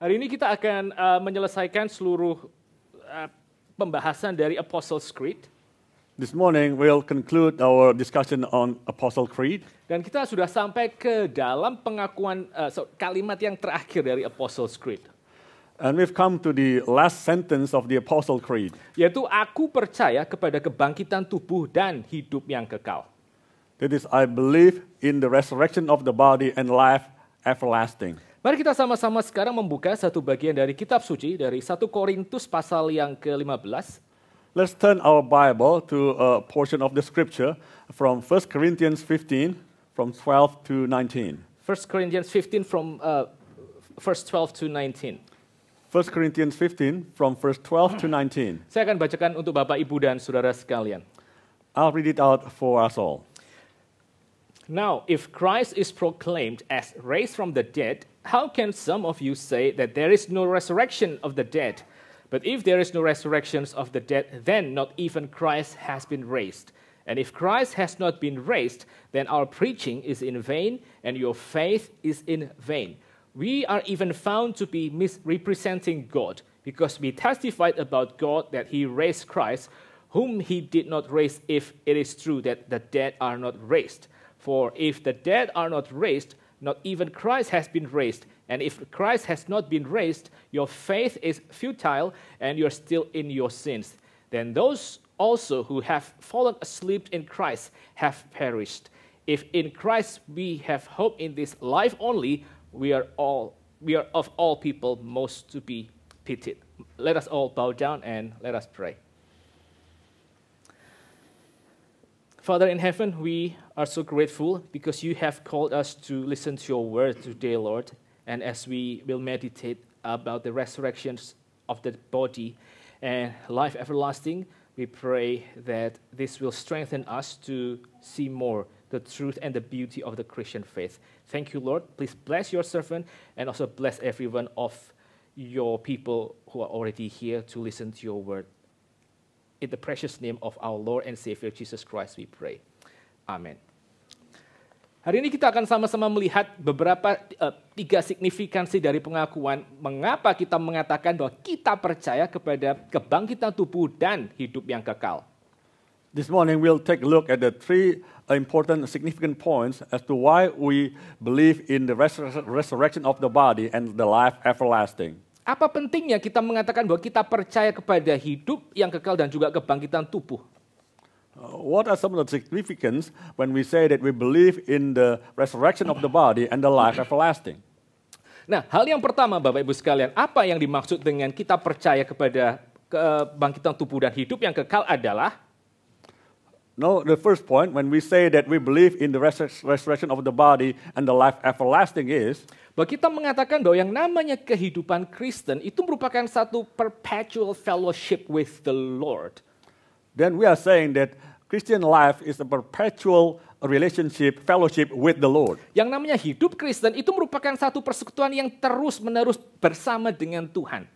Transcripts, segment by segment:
Hari ini kita akan uh, menyelesaikan seluruh uh, pembahasan dari Apostles' Creed. This morning we'll conclude our discussion on Apostle Creed. Dan kita sudah sampai ke dalam pengakuan uh, so, kalimat yang terakhir dari Apostles' Creed. And we've come to the last sentence of the Apostle Creed. Yaitu aku percaya kepada kebangkitan tubuh dan hidup yang kekal. That is I believe in the resurrection of the body and life everlasting. Mari kita sama-sama sekarang membuka satu bagian dari kitab suci dari 1 Korintus pasal yang ke-15. Let's turn our Bible to a portion of the scripture from 1 Corinthians 15 from 12 to 19. 1 Corinthians 15 from uh, verse 12 to 19. 1 Corinthians 15 from verse 12 to 19. Saya akan bacakan untuk Bapak Ibu dan saudara sekalian. I'll read it out for us all. Now, if Christ is proclaimed as raised from the dead, How can some of you say that there is no resurrection of the dead? But if there is no resurrection of the dead, then not even Christ has been raised. And if Christ has not been raised, then our preaching is in vain and your faith is in vain. We are even found to be misrepresenting God because we testified about God that he raised Christ, whom he did not raise if it is true that the dead are not raised. For if the dead are not raised, not even Christ has been raised. And if Christ has not been raised, your faith is futile and you're still in your sins. Then those also who have fallen asleep in Christ have perished. If in Christ we have hope in this life only, we are all we are of all people most to be pitied. Let us all bow down and let us pray. Father in heaven, we are so grateful because you have called us to listen to your word today, Lord. And as we will meditate about the resurrections of the body and life everlasting, we pray that this will strengthen us to see more the truth and the beauty of the Christian faith. Thank you, Lord. Please bless your servant and also bless everyone of your people who are already here to listen to your word. In the precious name of our Lord and Savior Jesus Christ we pray. Amen. Hari ini kita akan sama-sama melihat beberapa uh, tiga signifikansi dari pengakuan mengapa kita mengatakan bahwa kita percaya kepada kebangkitan tubuh dan hidup yang kekal. This morning we'll take a look at the three important significant points as to why we believe in the resur resurrection of the body and the life everlasting. Apa pentingnya kita mengatakan bahwa kita percaya kepada hidup yang kekal dan juga kebangkitan tubuh? Uh, what are some of the significance when we say that we believe in the resurrection of the body and the life everlasting? Nah, hal yang pertama Bapak Ibu sekalian, apa yang dimaksud dengan kita percaya kepada kebangkitan tubuh dan hidup yang kekal adalah No, the first point, when we say that we believe in the resurrection of the body and the life everlasting is, bahwa kita mengatakan bahwa yang namanya kehidupan Kristen itu merupakan satu perpetual fellowship with the Lord. Then we are saying that Christian life is a perpetual relationship, fellowship with the Lord. Yang namanya hidup Kristen itu merupakan satu persekutuan yang terus-menerus bersama dengan Tuhan.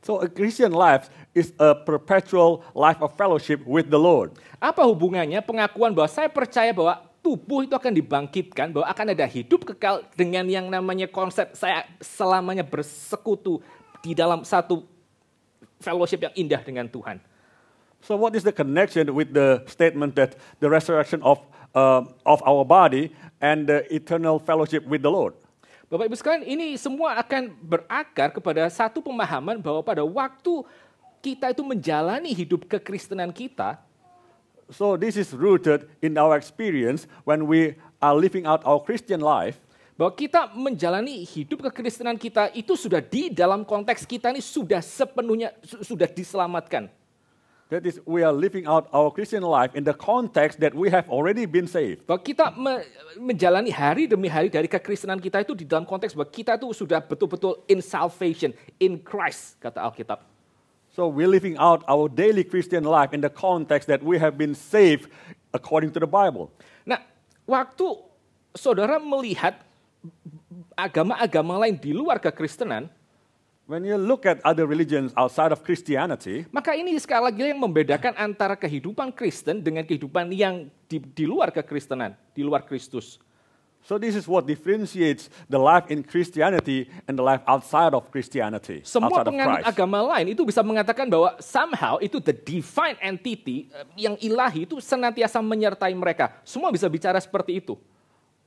So a Christian life is a perpetual life of fellowship with the Lord. Apa hubungannya pengakuan bahwa saya percaya bahwa tubuh itu akan dibangkitkan bahwa akan ada hidup kekal dengan yang namanya konsep saya selamanya bersekutu di dalam satu fellowship yang indah dengan Tuhan. So what is the connection with the statement that the resurrection of uh, of our body and the eternal fellowship with the Lord? Bapak Ibu sekalian, ini semua akan berakar kepada satu pemahaman bahwa pada waktu kita itu menjalani hidup kekristenan kita, so this is rooted in our experience when we are living out our Christian life. Bahwa kita menjalani hidup kekristenan kita itu sudah di dalam konteks kita ini sudah sepenuhnya sudah diselamatkan. That is, we are living out our Christian life in the context that we have already been saved. Bahwa kita me menjalani hari demi hari dari kekristenan kita itu di dalam konteks bahwa kita itu sudah betul-betul in salvation, in Christ, kata Alkitab. So we're living out our daily Christian life in the context that we have been saved according to the Bible. Nah, waktu saudara melihat agama-agama lain di luar kekristenan, When you look at other religions outside of Christianity, maka ini sekali lagi yang membedakan antara kehidupan Kristen dengan kehidupan yang di, di luar kekristenan, di luar Kristus. So this is what differentiates the life in Christianity and the life outside of Christianity. Semua outside penganut agama lain itu bisa mengatakan bahwa somehow itu the divine entity eh, yang ilahi itu senantiasa menyertai mereka. Semua bisa bicara seperti itu.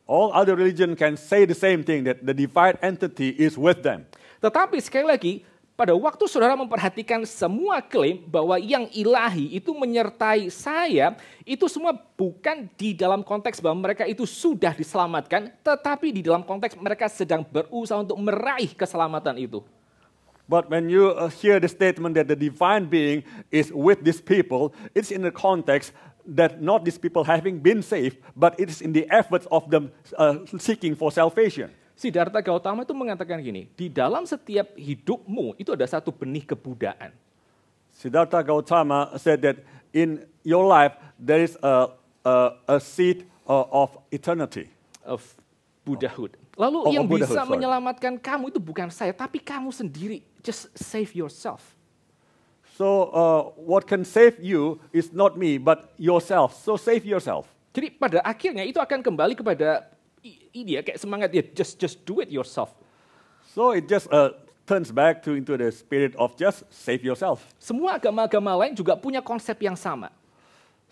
All other religion can say the same thing that the divine entity is with them. Tetapi sekali lagi, pada waktu saudara memperhatikan semua klaim bahwa yang ilahi itu menyertai saya, itu semua bukan di dalam konteks bahwa mereka itu sudah diselamatkan, tetapi di dalam konteks mereka sedang berusaha untuk meraih keselamatan itu. But when you uh, hear the statement that the divine being is with these people, it's in the context that not these people having been saved, but it's in the efforts of them uh, seeking for salvation. Siddhartha Gautama itu mengatakan gini, di dalam setiap hidupmu itu ada satu benih kebudaan. Siddhartha Gautama said that in your life there is a, a, a seed uh, of eternity. Of Buddhahood. Lalu oh, yang bisa sorry. menyelamatkan kamu itu bukan saya, tapi kamu sendiri. Just save yourself. So uh, what can save you is not me, but yourself. So save yourself. Jadi pada akhirnya itu akan kembali kepada dia kayak semangat ya just just do it yourself. So it just uh, turns back to into the spirit of just save yourself. Semua agama-agama lain juga punya konsep yang sama.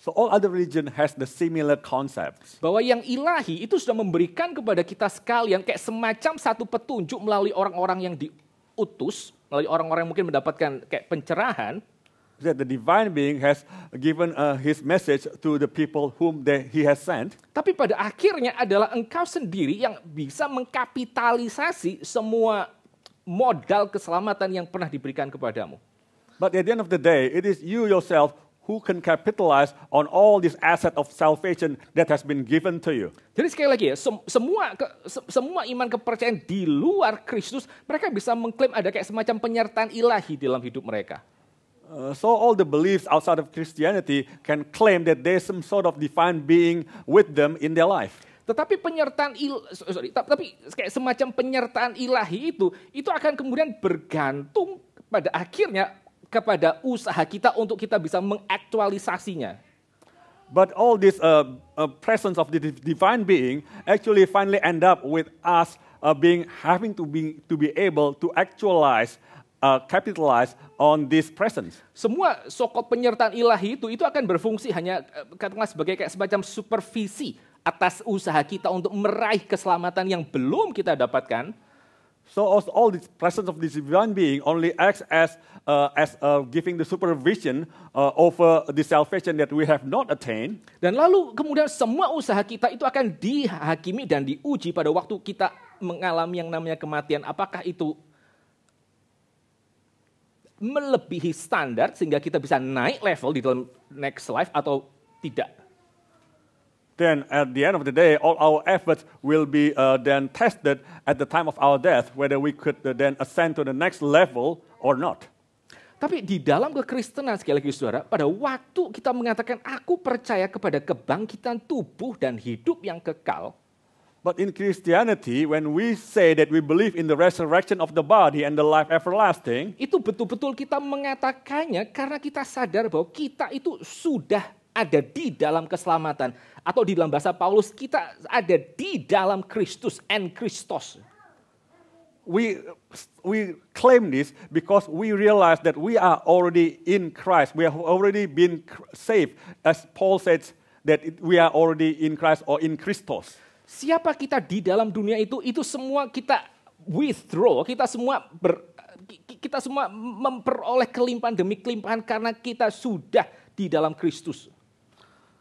So all other religion has the similar concepts. Bahwa yang ilahi itu sudah memberikan kepada kita sekalian kayak semacam satu petunjuk melalui orang-orang yang diutus, melalui orang-orang yang mungkin mendapatkan kayak pencerahan that the divine being has given uh, his message to the people whom they, he has sent. Tapi pada akhirnya adalah engkau sendiri yang bisa mengkapitalisasi semua modal keselamatan yang pernah diberikan kepadamu. But at the end of the day, it is you yourself who can capitalize on all this asset of salvation that has been given to you. Jadi sekali lagi ya, sem semua ke se semua iman kepercayaan di luar Kristus, mereka bisa mengklaim ada kayak semacam penyertaan ilahi dalam hidup mereka. Uh, so all the beliefs outside of Christianity can claim that there's some sort of divine being with them in their life. Tetapi penyertaan il, sorry, tapi kayak semacam penyertaan ilahi itu itu akan kemudian bergantung pada akhirnya kepada usaha kita untuk kita bisa mengaktualisasinya. But all this uh, uh, presence of the divine being actually finally end up with us uh, being having to be to be able to actualize uh, capitalize on this presence. Semua sokok penyertaan ilahi itu itu akan berfungsi hanya eh, katakanlah sebagai kayak semacam supervisi atas usaha kita untuk meraih keselamatan yang belum kita dapatkan. So all this presence of this divine being only acts as uh, as uh, giving the supervision uh, over the salvation that we have not attained. Dan lalu kemudian semua usaha kita itu akan dihakimi dan diuji pada waktu kita mengalami yang namanya kematian. Apakah itu melebihi standar sehingga kita bisa naik level di dalam next life atau tidak. Then at the end of the day, all our efforts will be uh, then tested at the time of our death, whether we could uh, then ascend to the next level or not. Tapi di dalam kekristenan sekali lagi saudara, pada waktu kita mengatakan aku percaya kepada kebangkitan tubuh dan hidup yang kekal, But in Christianity, when we say that we believe in the resurrection of the body and the life everlasting, itu betul-betul kita mengatakannya karena kita sadar bahwa kita itu sudah ada di dalam keselamatan atau di dalam bahasa Paulus kita ada di dalam Kristus and Christos. We we claim this because we realize that we are already in Christ. We have already been saved as Paul says that we are already in Christ or in Christos siapa kita di dalam dunia itu, itu semua kita withdraw, kita semua ber, kita semua memperoleh kelimpahan demi kelimpahan karena kita sudah di dalam Kristus.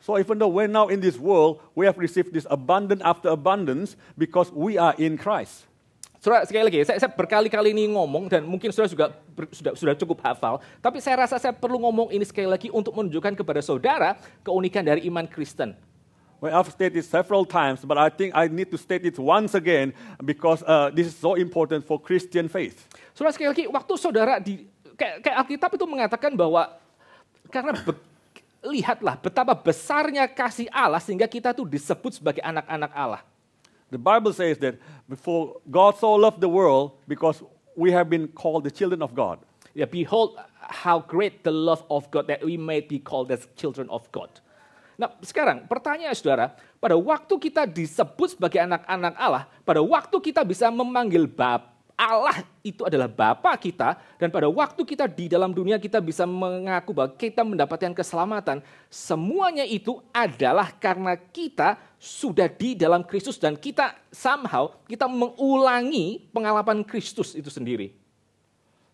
So even though we're now in this world, we have received this abundant after abundance because we are in Christ. Saudara, sekali lagi, saya, saya berkali-kali ini ngomong dan mungkin saudara juga ber, sudah sudah cukup hafal, tapi saya rasa saya perlu ngomong ini sekali lagi untuk menunjukkan kepada saudara keunikan dari iman Kristen. Well, I've stated several times, but I think I need to state it once again because uh, this is so important for Christian faith. Saudara sekali lagi, waktu saudara di kayak, kayak Alkitab itu mengatakan bahwa karena be, lihatlah betapa besarnya kasih Allah sehingga kita tuh disebut sebagai anak-anak Allah. The Bible says that before God so loved the world because we have been called the children of God. Yeah, behold how great the love of God that we may be called as children of God. Nah sekarang pertanyaan saudara, pada waktu kita disebut sebagai anak-anak Allah, pada waktu kita bisa memanggil Bapa, Allah itu adalah Bapa kita dan pada waktu kita di dalam dunia kita bisa mengaku bahwa kita mendapatkan keselamatan. Semuanya itu adalah karena kita sudah di dalam Kristus dan kita somehow kita mengulangi pengalaman Kristus itu sendiri.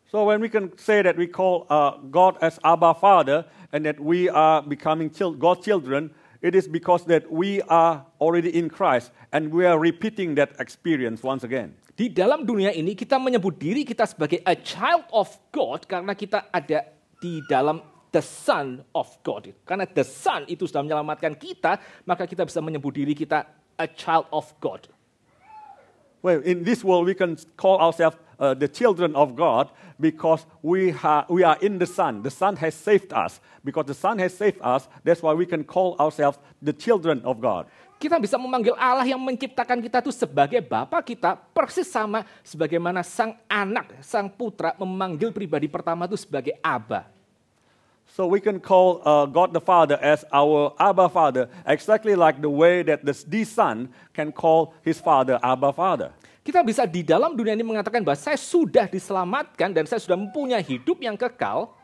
So when we can say that we call uh, God as Abba Father and that we are becoming God's children, it is because that we are already in Christ and we are repeating that experience once again. Di dalam dunia ini kita menyebut diri kita sebagai a child of God karena kita ada di dalam the son of God. Karena the son itu sudah menyelamatkan kita, maka kita bisa menyebut diri kita a child of God. Well, in this world we can call ourselves uh, the children of God because we, ha- we are in the Son. The Son has saved us. Because the Son has saved us, that's why we can call ourselves the children of God. Kita bisa memanggil Allah yang menciptakan kita itu sebagai Bapa kita persis sama sebagaimana sang anak, sang putra memanggil pribadi pertama itu sebagai Aba. So we can call uh, God the Father as our Abba Father, exactly like the way that the, the son can call his father Abba Father. Kita bisa di dalam dunia ini mengatakan bahwa saya sudah diselamatkan dan saya sudah mempunyai hidup yang kekal.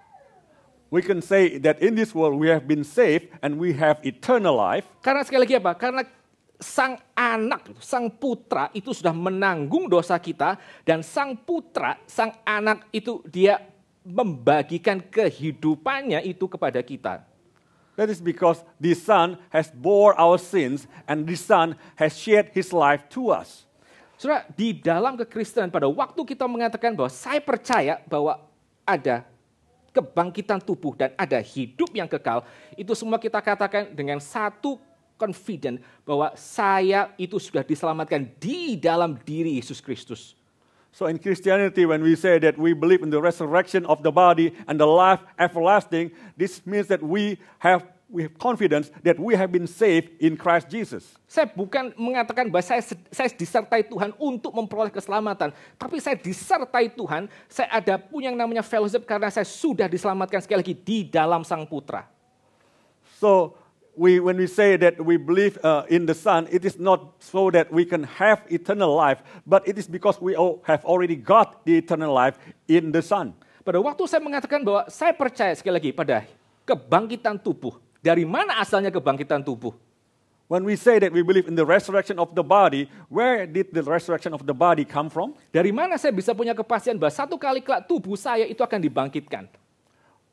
We can say that in this world we have been saved and we have eternal life. Karena sekali lagi apa? Karena sang anak, sang putra itu sudah menanggung dosa kita dan sang putra, sang anak itu dia membagikan kehidupannya itu kepada kita. That is because the son has bore our sins and the son has shared his life to us. Saudara, di dalam kekristenan pada waktu kita mengatakan bahwa saya percaya bahwa ada kebangkitan tubuh dan ada hidup yang kekal, itu semua kita katakan dengan satu confident bahwa saya itu sudah diselamatkan di dalam diri Yesus Kristus. So in Christianity, when we say that we believe in the resurrection of the body and the life everlasting, this means that we have we have confidence that we have been saved in Christ Jesus. Saya bukan mengatakan bahwa saya, saya disertai Tuhan untuk memperoleh keselamatan, tapi saya disertai Tuhan, saya ada punya yang namanya fellowship karena saya sudah diselamatkan sekali lagi di dalam Sang Putra. So we when we say that we believe uh, in the Son, it is not so that we can have eternal life, but it is because we all have already got the eternal life in the Son. Pada waktu saya mengatakan bahwa saya percaya sekali lagi pada kebangkitan tubuh, dari mana asalnya kebangkitan tubuh? When we say that we believe in the resurrection of the body, where did the resurrection of the body come from? Dari mana saya bisa punya kepastian bahwa satu kali kelak tubuh saya itu akan dibangkitkan?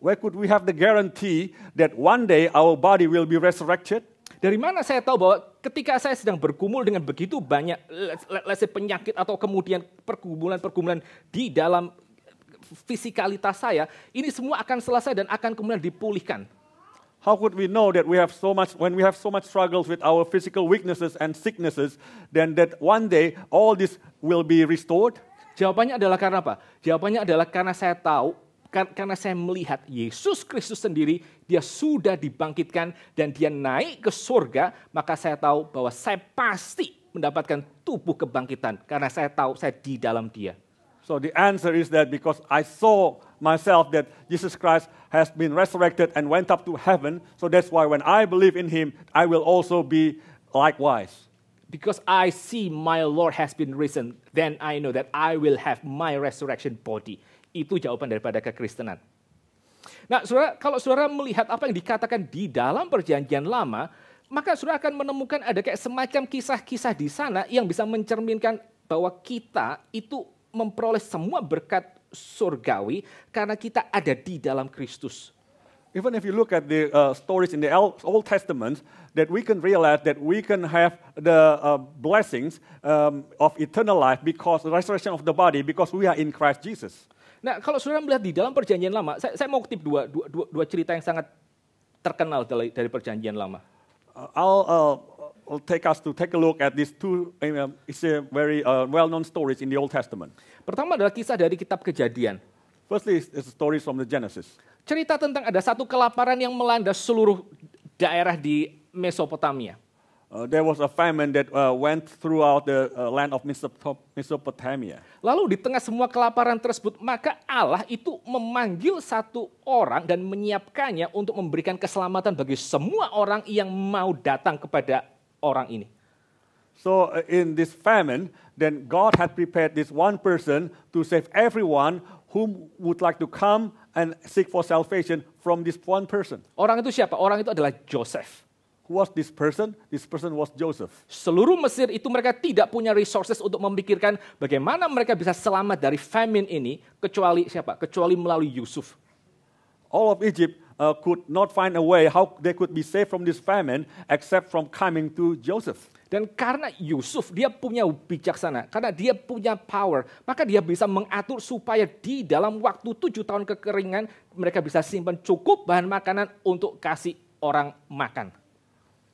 Where could we have the guarantee that one day our body will be resurrected? Dari mana saya tahu bahwa ketika saya sedang berkumul dengan begitu banyak let's say penyakit atau kemudian pergumulan-pergumulan di dalam fisikalitas saya, ini semua akan selesai dan akan kemudian dipulihkan. How could we know that we have so much, when we have so much struggles with our physical weaknesses and sicknesses, then that one day all this will be restored? Jawabannya adalah karena apa? Jawabannya adalah karena saya tahu, karena saya melihat Yesus Kristus sendiri, dia sudah dibangkitkan dan dia naik ke surga, maka saya tahu bahwa saya pasti mendapatkan tubuh kebangkitan karena saya tahu saya di dalam dia. So the answer is that because I saw myself that Jesus Christ has been resurrected and went up to heaven, so that's why when I believe in him, I will also be likewise. Because I see my Lord has been risen, then I know that I will have my resurrection body. Itu jawaban daripada kekristenan. Nah, saudara, kalau saudara melihat apa yang dikatakan di dalam perjanjian lama, maka saudara akan menemukan ada kayak semacam kisah-kisah di sana yang bisa mencerminkan bahwa kita itu memperoleh semua berkat surgawi karena kita ada di dalam Kristus. Even if you look at the uh, stories in the Old Testament, that we can realize that we can have the uh, blessings um, of eternal life because the resurrection of the body because we are in Christ Jesus. Nah, kalau saudara melihat di dalam perjanjian lama, saya, saya mau kutip dua, dua, dua, dua cerita yang sangat terkenal dari, dari perjanjian lama. Uh, I'll uh, will take us to take a look at these two. it's a very uh, well-known stories in the Old Testament. Pertama adalah kisah dari Kitab Kejadian. Firstly, it's a story from the Genesis. Cerita tentang ada satu kelaparan yang melanda seluruh daerah di Mesopotamia. Uh, there was a famine that uh, went throughout the uh, land of Mesopotamia. Lalu di tengah semua kelaparan tersebut, maka Allah itu memanggil satu orang dan menyiapkannya untuk memberikan keselamatan bagi semua orang yang mau datang kepada orang ini. So uh, in this famine, then God had prepared this one person to save everyone whom would like to come and seek for salvation from this one person. Orang itu siapa? Orang itu adalah Joseph. Who was this person? This person was Joseph. Seluruh Mesir itu mereka tidak punya resources untuk memikirkan bagaimana mereka bisa selamat dari famine ini kecuali siapa? Kecuali melalui Yusuf. All of Egypt uh, could not find a way how they could be saved from this famine except from coming to Joseph. Dan karena Yusuf dia punya bijaksana, karena dia punya power, maka dia bisa mengatur supaya di dalam waktu tujuh tahun kekeringan mereka bisa simpan cukup bahan makanan untuk kasih orang makan.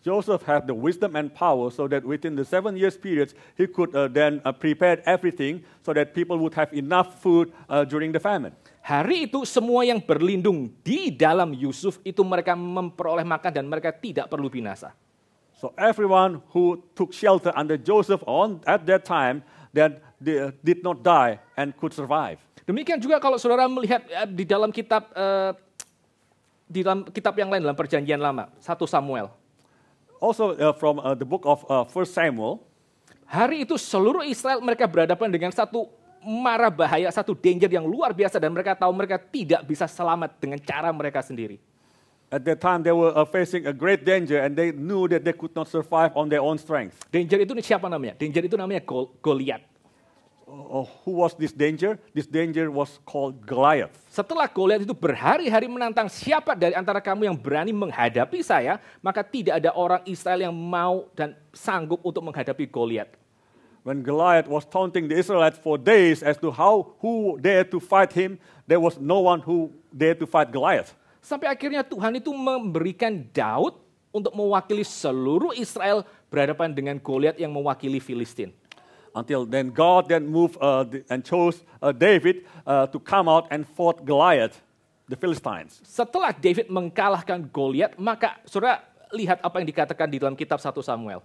Joseph had the wisdom and power so that within the seven years period he could uh, then uh, prepare everything so that people would have enough food uh, during the famine. Hari itu semua yang berlindung di dalam Yusuf itu mereka memperoleh makan dan mereka tidak perlu binasa. So everyone who took shelter under Joseph on at that time that they uh, did not die and could survive. Demikian juga kalau saudara melihat uh, di dalam kitab uh, di dalam kitab yang lain dalam perjanjian lama, 1 Samuel. Also uh, from uh, the book of uh, 1 Samuel. Hari itu seluruh Israel mereka berhadapan dengan satu marah bahaya, satu danger yang luar biasa dan mereka tahu mereka tidak bisa selamat dengan cara mereka sendiri. At that time they were uh, facing a great danger and they knew that they could not survive on their own strength. Danger itu siapa namanya? Danger itu namanya Gol Goliat. Oh, oh, who was this danger? This danger was called Goliath. Setelah Goliat itu berhari-hari menantang siapa dari antara kamu yang berani menghadapi saya, maka tidak ada orang Israel yang mau dan sanggup untuk menghadapi Goliat when Goliath was taunting the Israelites for days as to how who dared to fight him, there was no one who dared to fight Goliath. Sampai akhirnya Tuhan itu memberikan Daud untuk mewakili seluruh Israel berhadapan dengan Goliath yang mewakili Filistin. Until then God then moved uh, and chose uh, David uh, to come out and fought Goliath, the Philistines. Setelah David mengkalahkan Goliath, maka Saudara lihat apa yang dikatakan di dalam kitab 1 Samuel.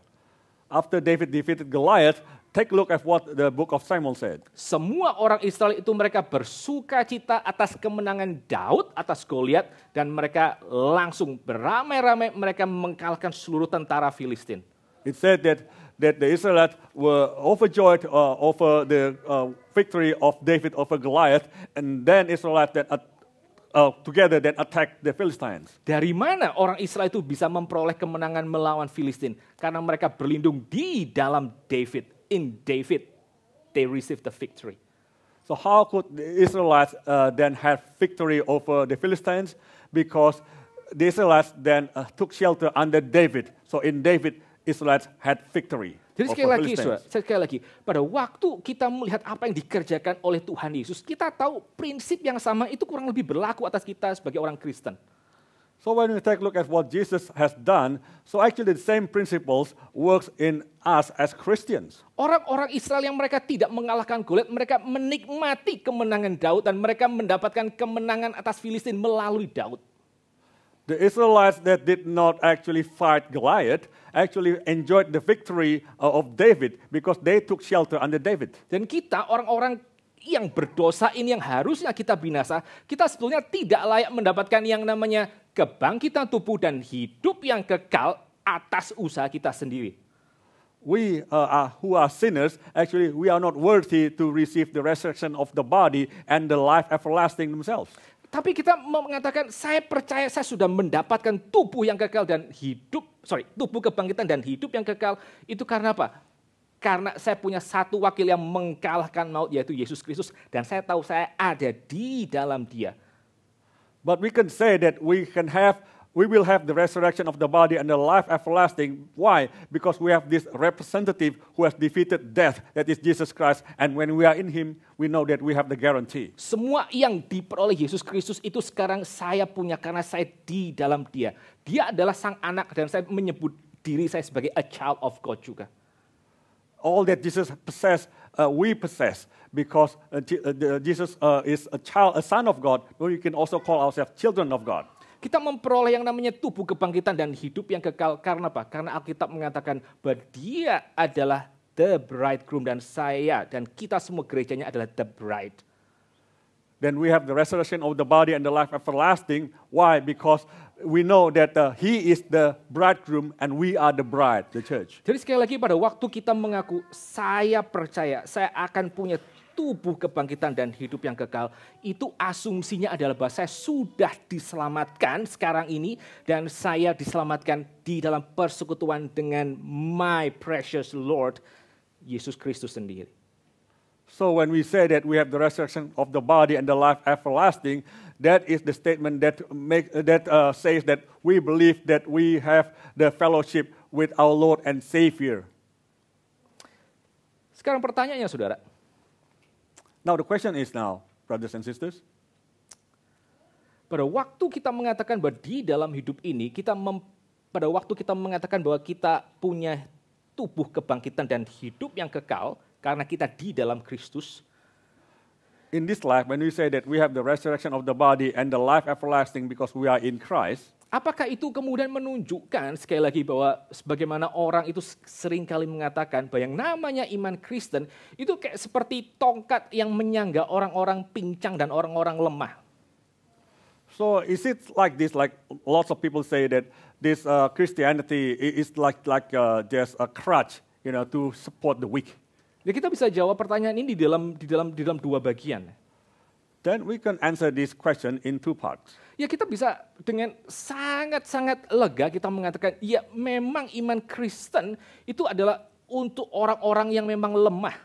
After David defeated Goliath, Take look at what the book of Samuel said. Semua orang Israel itu mereka bersuka cita atas kemenangan Daud atas Goliat dan mereka langsung beramai-ramai mereka mengkalahkan seluruh tentara Filistin. It said that that the Israelites were overjoyed uh, over the uh, victory of David over Goliath and then Israelites that uh, together that attack the Philistines. Dari mana orang Israel itu bisa memperoleh kemenangan melawan Filistin? Karena mereka berlindung di dalam David. in David, they received the victory. So, how could the Israelites uh, then have victory over the Philistines? Because the Israelites then uh, took shelter under David. So, in David, Israelites had victory. Jadi sekali lagi, saudara, sekali lagi, pada waktu kita melihat apa yang dikerjakan oleh Tuhan Yesus, kita tahu prinsip yang sama itu kurang lebih berlaku atas kita sebagai orang Kristen. So when we take a look at what Jesus has done, so actually the same principles works in us as Christians. Orang-orang Israel yang mereka tidak mengalahkan Goliat, mereka menikmati kemenangan Daud dan mereka mendapatkan kemenangan atas Filistin melalui Daud. The Israelites that did not actually fight Goliath actually enjoyed the victory uh, of David because they took shelter under David. Dan kita orang-orang yang berdosa ini yang harusnya kita binasa, kita sebetulnya tidak layak mendapatkan yang namanya kebangkitan tubuh dan hidup yang kekal atas usaha kita sendiri. we uh, are, who are sinners, actually, we are not worthy to receive the resurrection of the body and the life everlasting themselves. Tapi kita mengatakan, saya percaya saya sudah mendapatkan tubuh yang kekal dan hidup, sorry, tubuh kebangkitan dan hidup yang kekal. Itu karena apa? Karena saya punya satu wakil yang mengkalahkan maut yaitu Yesus Kristus dan saya tahu saya ada di dalam dia. But we can say that we can have we will have the resurrection of the body and the life everlasting. Why? Because we have this representative who has defeated death, that is Jesus Christ. And when we are in him, we know that we have the guarantee. Semua yang diperoleh Yesus Kristus itu sekarang saya punya karena saya di dalam dia. Dia adalah sang anak dan saya menyebut diri saya sebagai a child of God juga all that Jesus possess, uh, we possess because uh, uh, Jesus uh, is a child, a son of God. But we can also call ourselves children of God. Kita memperoleh yang namanya tubuh kebangkitan dan hidup yang kekal karena apa? Karena Alkitab mengatakan bahwa dia adalah the bridegroom dan saya dan kita semua gerejanya adalah the bride. Then we have the resurrection of the body and the life everlasting. Why? Because we know that uh, he is the bridegroom and we are the bride, the church. Jadi sekali lagi pada waktu kita mengaku saya percaya saya akan punya tubuh kebangkitan dan hidup yang kekal, itu asumsinya adalah bahwa saya sudah diselamatkan sekarang ini dan saya diselamatkan di dalam persekutuan dengan my precious Lord Yesus Kristus sendiri. So when we say that we have the resurrection of the body and the life everlasting, That is the statement that, make, that uh, says that we believe that we have the fellowship with our Lord and Savior. Sekarang pertanyaannya saudara. Now the question is now, brothers and sisters. Pada waktu kita mengatakan bahwa di dalam hidup ini kita mem, pada waktu kita mengatakan bahwa kita punya tubuh kebangkitan dan hidup yang kekal karena kita di dalam Kristus, in this life, when we say that we have the resurrection of the body and the life everlasting because we are in Christ, Apakah itu kemudian menunjukkan sekali lagi bahwa sebagaimana orang itu seringkali mengatakan bahwa yang namanya iman Kristen itu kayak seperti tongkat yang menyangga orang-orang pincang dan orang-orang lemah. So is it like this? Like lots of people say that this uh, Christianity is like like uh, just a crutch, you know, to support the weak. Ya kita bisa jawab pertanyaan ini di dalam di dalam di dalam dua bagian. Then we can answer this question in two parts. Ya kita bisa dengan sangat-sangat lega kita mengatakan, ya memang iman Kristen itu adalah untuk orang-orang yang memang lemah.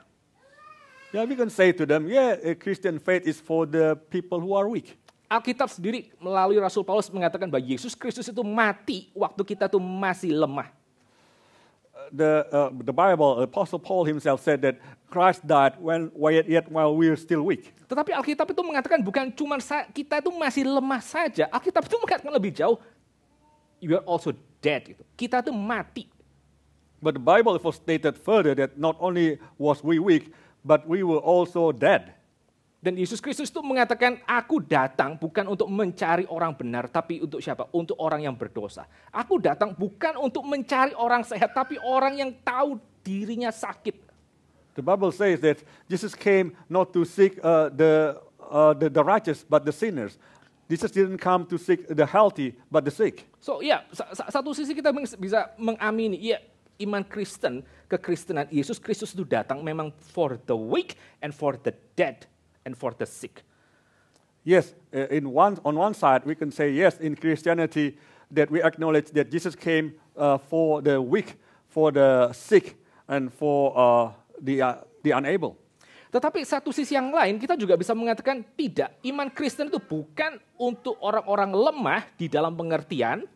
Yeah, we can say to them, yeah, Christian faith is for the people who are weak. Alkitab sendiri melalui Rasul Paulus mengatakan bahwa Yesus Kristus itu mati waktu kita tuh masih lemah. the, uh, the Bible, Apostle Paul himself said that Christ died when yet while we are still weak. Tetapi Alkitab itu mengatakan bukan cuma kita itu masih lemah saja. Alkitab itu mengatakan lebih jauh, you are also dead. Gitu. Kita itu mati. But the Bible was stated further that not only was we weak, but we were also dead. Dan Yesus Kristus itu mengatakan, aku datang bukan untuk mencari orang benar, tapi untuk siapa? Untuk orang yang berdosa. Aku datang bukan untuk mencari orang sehat, tapi orang yang tahu dirinya sakit. The Bible says that Jesus came not to seek uh, the, uh, the the righteous, but the sinners. Jesus didn't come to seek the healthy, but the sick. So ya, yeah, satu sisi kita bisa mengamini, ya yeah, iman Kristen, kekristenan Yesus Kristus itu datang memang for the weak and for the dead and for the sick. Yes, eh, in one, on one side, we can say, yes, in Christianity, that we acknowledge that Jesus came uh, for the weak, for the sick, and for uh, the, uh, the unable. Tetapi satu sisi yang lain kita juga bisa mengatakan tidak, iman Kristen itu bukan untuk orang-orang lemah di dalam pengertian.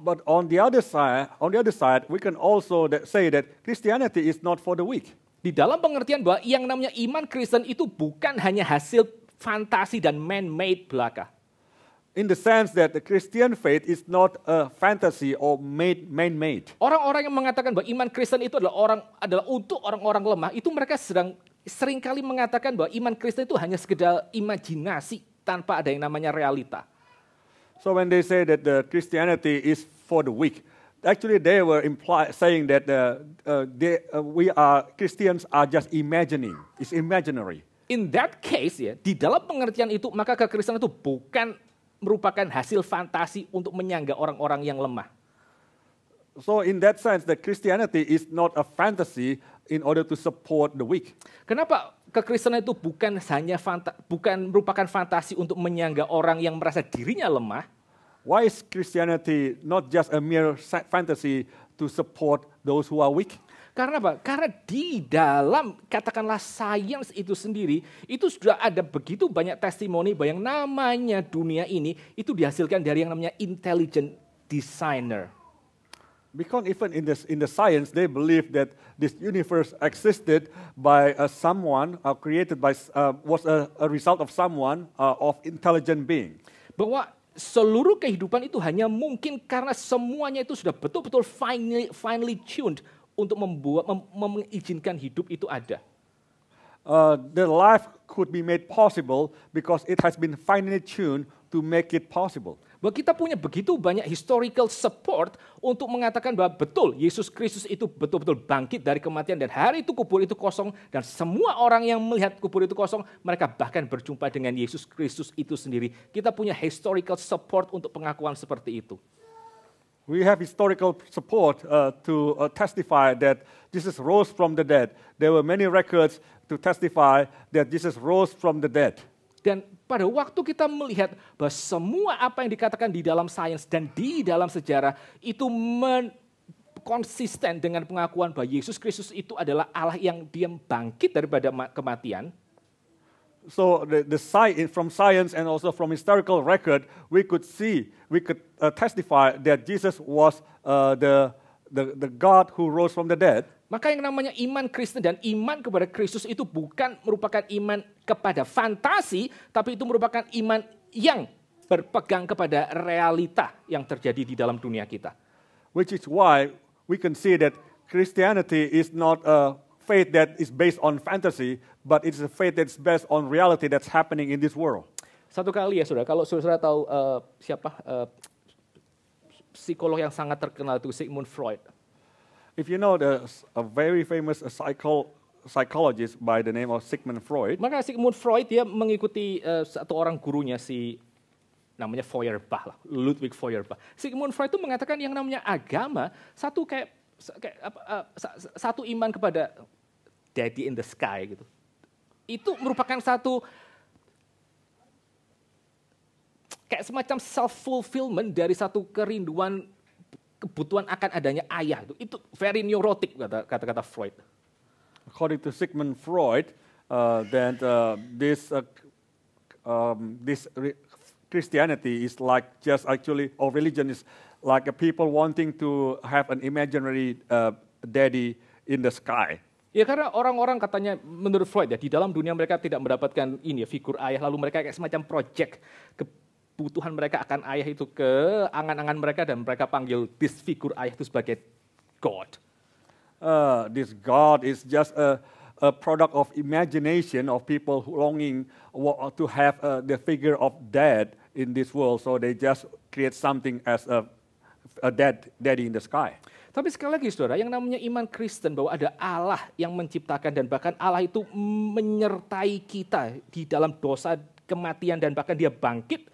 But on the other side, on the other side, we can also that say that Christianity is not for the weak. Di dalam pengertian bahwa yang namanya iman Kristen itu bukan hanya hasil fantasi dan man-made belaka. In the sense that the Christian faith is not a fantasy or made man-made. Orang-orang yang mengatakan bahwa iman Kristen itu adalah orang adalah untuk orang-orang lemah, itu mereka sedang seringkali mengatakan bahwa iman Kristen itu hanya sekedar imajinasi tanpa ada yang namanya realita. So when they say that the Christianity is for the weak, actually they were imply, saying that uh, uh, they, uh, we are Christians are just imagining. It's imaginary. In that case ya, di dalam pengertian itu maka kekristenan itu bukan merupakan hasil fantasi untuk menyangga orang-orang yang lemah. So in that sense, the Christianity is not a fantasy in order to support the weak. Kenapa kekristenan itu bukan hanya fanta bukan merupakan fantasi untuk menyangga orang yang merasa dirinya lemah, Why is Christianity not just a mere fantasy to support those who are weak? Karena apa? Karena di dalam katakanlah sains itu sendiri itu sudah ada begitu banyak testimoni bahwa yang namanya dunia ini itu dihasilkan dari yang namanya intelligent designer. Because even in the in the science they believe that this universe existed by uh, someone uh, created by uh, was a, a result of someone uh, of intelligent being. Bahwa seluruh kehidupan itu hanya mungkin karena semuanya itu sudah betul-betul finally finely tuned untuk membuat mem, mengizinkan hidup itu ada. Uh, the life could be made possible because it has been finely tuned to make it possible bahwa kita punya begitu banyak historical support untuk mengatakan bahwa betul Yesus Kristus itu betul-betul bangkit dari kematian dan hari itu kubur itu kosong dan semua orang yang melihat kubur itu kosong mereka bahkan berjumpa dengan Yesus Kristus itu sendiri. Kita punya historical support untuk pengakuan seperti itu. We have historical support uh, to uh, testify that Jesus rose from the dead. There were many records to testify that Jesus rose from the dead. Dan pada waktu kita melihat bahwa semua apa yang dikatakan di dalam sains dan di dalam sejarah itu men konsisten dengan pengakuan bahwa Yesus Kristus itu adalah Allah yang dia bangkit daripada kematian. So the, the from science and also from historical record, we could see, we could uh, testify that Jesus was uh, the, the, the God who rose from the dead. Maka yang namanya iman Kristen dan iman kepada Kristus itu bukan merupakan iman kepada fantasi, tapi itu merupakan iman yang berpegang kepada realita yang terjadi di dalam dunia kita. Which is why we can see that Christianity is not a faith that is based on fantasy, but it's a faith that's based on reality that's happening in this world. Satu kali ya sudah. kalau saudara tahu uh, siapa uh, psikolog yang sangat terkenal itu Sigmund Freud If you know there's a very famous psycho psychologist by the name of Sigmund Freud. Maka Sigmund Freud dia mengikuti uh, satu orang gurunya si namanya Feuerbach lah, Ludwig Feuerbach. Sigmund Freud itu mengatakan yang namanya agama satu kayak, kayak uh, satu iman kepada Daddy in the Sky gitu. Itu merupakan satu kayak semacam self fulfillment dari satu kerinduan kebutuhan akan adanya ayah itu itu very neurotic kata kata, kata Freud. According to Sigmund Freud, uh, then uh, this uh, um, this Christianity is like just actually or religion is like a people wanting to have an imaginary uh, daddy in the sky. Ya karena orang-orang katanya menurut Freud ya di dalam dunia mereka tidak mendapatkan ini ya figur ayah lalu mereka kayak semacam project ke kebutuhan mereka akan ayah itu ke angan-angan mereka dan mereka panggil this figure ayah itu sebagai God. Uh, this God is just a, a product of imagination of people who longing to have uh, the figure of dad in this world, so they just create something as a, a dad, daddy in the sky. Tapi sekali lagi saudara, yang namanya iman Kristen bahwa ada Allah yang menciptakan dan bahkan Allah itu menyertai kita di dalam dosa, kematian dan bahkan dia bangkit,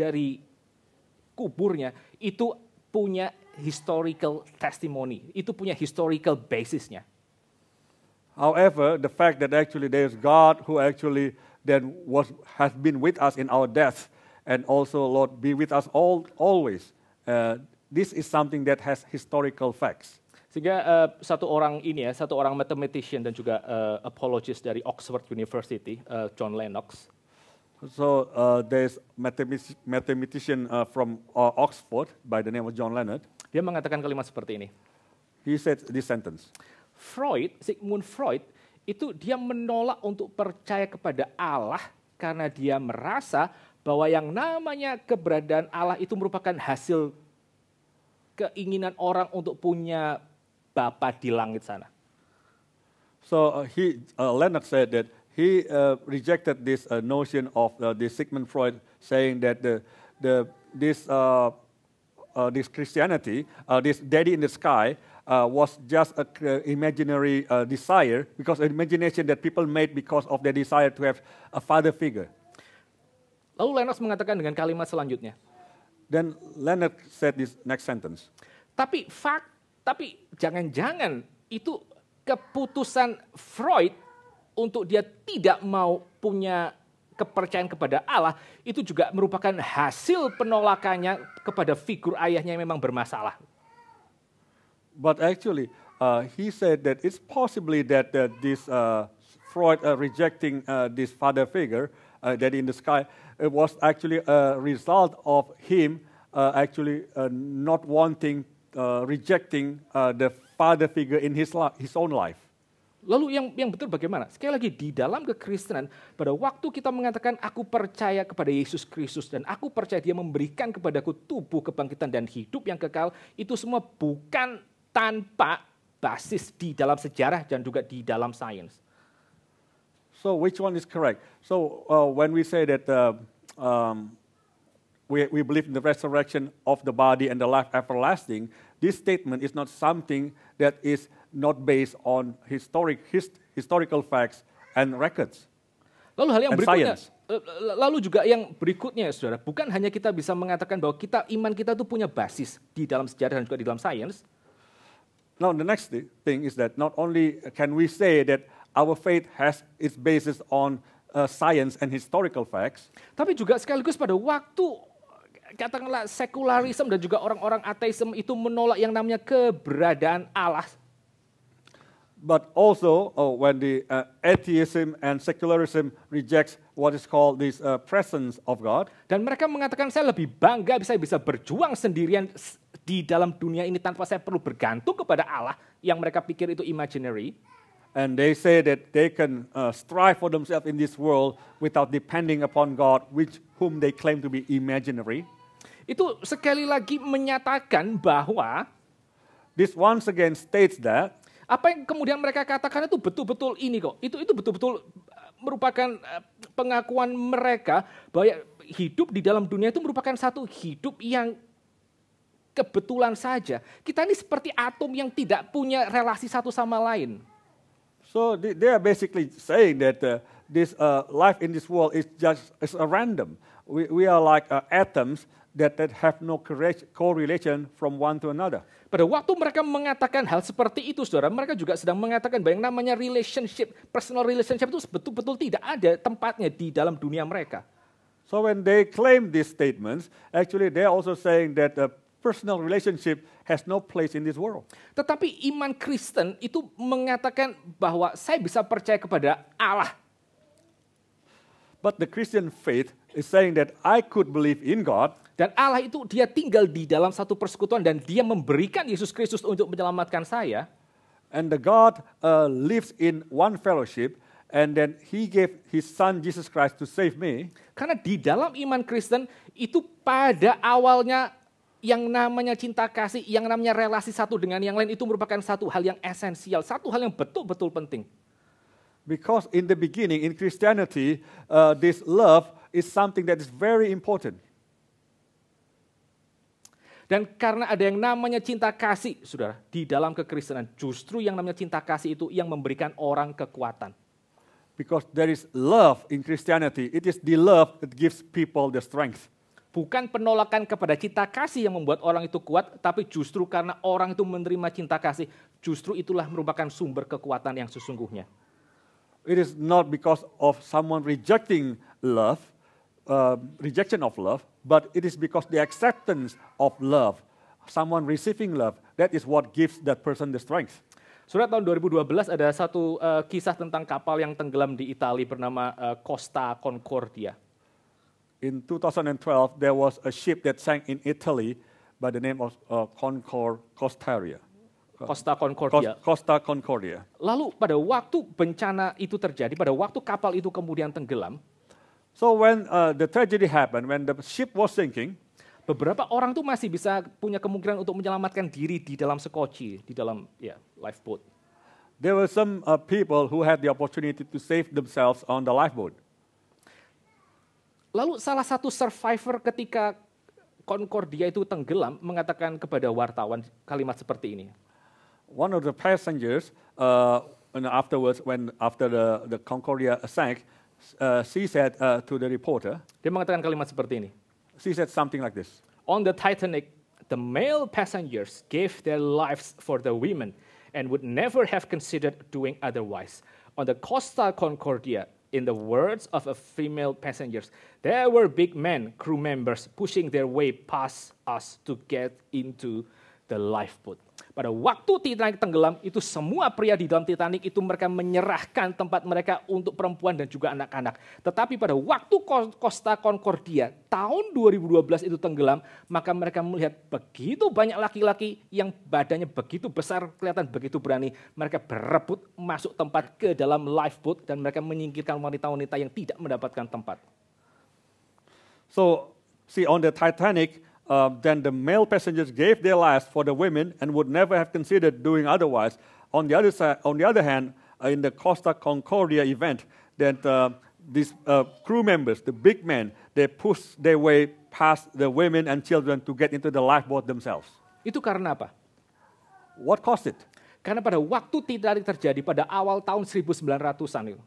dari kuburnya itu punya historical testimony, itu punya historical basisnya. However, the fact that actually there is God who actually then was has been with us in our death and also Lord be with us all always. Uh, this is something that has historical facts. Sehingga uh, satu orang ini ya, satu orang mathematician dan juga uh, apologist dari Oxford University, uh, John Lennox, So uh, there's mathematician, uh, from uh, Oxford by the name of John Leonard. Dia mengatakan kalimat seperti ini. He said this sentence. Freud, Sigmund Freud, itu dia menolak untuk percaya kepada Allah karena dia merasa bahwa yang namanya keberadaan Allah itu merupakan hasil keinginan orang untuk punya Bapa di langit sana. So uh, he, uh, Leonard said that he uh, rejected this uh, notion of uh, the Sigmund Freud saying that the, the, this, uh, uh, this Christianity, uh, this daddy in the sky, was just an imaginary desire, because an imagination that people made because of their desire to have a father figure. Lalu Lennox mengatakan dengan kalimat selanjutnya. Then Leonard said this next sentence. Tapi fak, tapi jangan-jangan itu keputusan Freud untuk dia tidak mau punya kepercayaan kepada Allah itu juga merupakan hasil penolakannya kepada figur ayahnya yang memang bermasalah. But actually, uh, he said that it's possibly that, uh, this uh, Freud uh, rejecting uh, this father figure uh, that in the sky it was actually a result of him uh, actually uh, not wanting, uh, rejecting uh, the father figure in his, his own life. Lalu yang yang betul bagaimana? Sekali lagi di dalam kekristenan pada waktu kita mengatakan aku percaya kepada Yesus Kristus dan aku percaya dia memberikan kepadaku tubuh kebangkitan dan hidup yang kekal itu semua bukan tanpa basis di dalam sejarah dan juga di dalam sains. So which one is correct? So uh, when we say that uh, um, we, we believe in the resurrection of the body and the life everlasting, this statement is not something that is not based on historic his, historical facts and records. Lalu hal yang berikutnya, science. Eh, lalu juga yang berikutnya, ya, saudara, bukan hanya kita bisa mengatakan bahwa kita iman kita itu punya basis di dalam sejarah dan juga di dalam sains. Now the next thing is that not only can we say that our faith has its basis on uh, science and historical facts, tapi juga sekaligus pada waktu katakanlah sekularisme dan juga orang-orang ateisme itu menolak yang namanya keberadaan Allah but also oh, when the uh, atheism and secularism rejects what is called this uh, presence of God. Dan mereka mengatakan saya lebih bangga bisa bisa berjuang sendirian di dalam dunia ini tanpa saya perlu bergantung kepada Allah yang mereka pikir itu imaginary. And they say that they can uh, strive for themselves in this world without depending upon God, which whom they claim to be imaginary. Itu sekali lagi menyatakan bahwa this once again states that apa yang kemudian mereka katakan itu betul-betul ini kok. Itu itu betul-betul eh, merupakan eh, pengakuan mereka bahwa ya, hidup di dalam dunia itu merupakan satu hidup yang kebetulan saja. Kita ini seperti atom yang tidak punya relasi satu sama lain. So they are basically saying that uh, this uh, life in this world is just is a random. We, we are like uh, atoms that, that have no correlation from one to another. Pada waktu mereka mengatakan hal seperti itu, saudara, mereka juga sedang mengatakan bahwa yang namanya relationship, personal relationship itu betul-betul tidak ada tempatnya di dalam dunia mereka. So when they claim these statements, actually they are also saying that a personal relationship has no place in this world. Tetapi iman Kristen itu mengatakan bahwa saya bisa percaya kepada Allah. But the Christian faith is saying that I could believe in God. Dan Allah itu dia tinggal di dalam satu persekutuan dan dia memberikan Yesus Kristus untuk menyelamatkan saya. And the God uh, lives in one fellowship and then he gave his son Jesus Christ to save me. Karena di dalam iman Kristen itu pada awalnya yang namanya cinta kasih, yang namanya relasi satu dengan yang lain itu merupakan satu hal yang esensial, satu hal yang betul-betul penting. Because in the beginning in Christianity uh, this love is something that is very important. Dan karena ada yang namanya cinta kasih, saudara, di dalam kekristenan justru yang namanya cinta kasih itu yang memberikan orang kekuatan. Because there is love in Christianity, it is the love that gives people the strength. Bukan penolakan kepada cinta kasih yang membuat orang itu kuat, tapi justru karena orang itu menerima cinta kasih, justru itulah merupakan sumber kekuatan yang sesungguhnya. It is not because of someone rejecting love, Uh, rejection of love, but it is because the acceptance of love, someone receiving love, that is what gives that person the strength. Surat tahun 2012 ada satu uh, kisah tentang kapal yang tenggelam di Italia bernama uh, Costa Concordia. In 2012 there was a ship that sank in Italy by the name of uh, Concord Costaria. Costa Concordia. Costa Concordia. Lalu pada waktu bencana itu terjadi, pada waktu kapal itu kemudian tenggelam, So when uh, the tragedy happened, when the ship was sinking, beberapa orang tuh masih bisa punya kemungkinan untuk menyelamatkan diri di dalam sekoci, di dalam ya yeah, lifeboat. There were some uh, people who had the opportunity to save themselves on the lifeboat. Lalu salah satu survivor ketika Concordia itu tenggelam mengatakan kepada wartawan kalimat seperti ini. One of the passengers uh, afterwards when after the the Concordia sank, she uh, said uh, to the reporter, dia mengatakan kalimat seperti ini. She said something like this. On the Titanic, the male passengers gave their lives for the women and would never have considered doing otherwise. On the Costa Concordia, in the words of a female passengers, there were big men, crew members, pushing their way past us to get into the lifeboat. Pada waktu Titanic tenggelam, itu semua pria di dalam Titanic itu mereka menyerahkan tempat mereka untuk perempuan dan juga anak-anak. Tetapi pada waktu Costa Concordia tahun 2012 itu tenggelam, maka mereka melihat begitu banyak laki-laki yang badannya begitu besar, kelihatan begitu berani. Mereka berebut masuk tempat ke dalam lifeboat dan mereka menyingkirkan wanita-wanita yang tidak mendapatkan tempat. So, see on the Titanic, Uh, then the male passengers gave their lives for the women and would never have considered doing otherwise. On the other, side, on the other hand, uh, in the Costa Concordia event, that uh, these uh, crew members, the big men, they pushed their way past the women and children to get into the lifeboat themselves. Itu karena apa? What caused it? Karena pada waktu Titanic terjadi pada awal tahun 1900-an itu.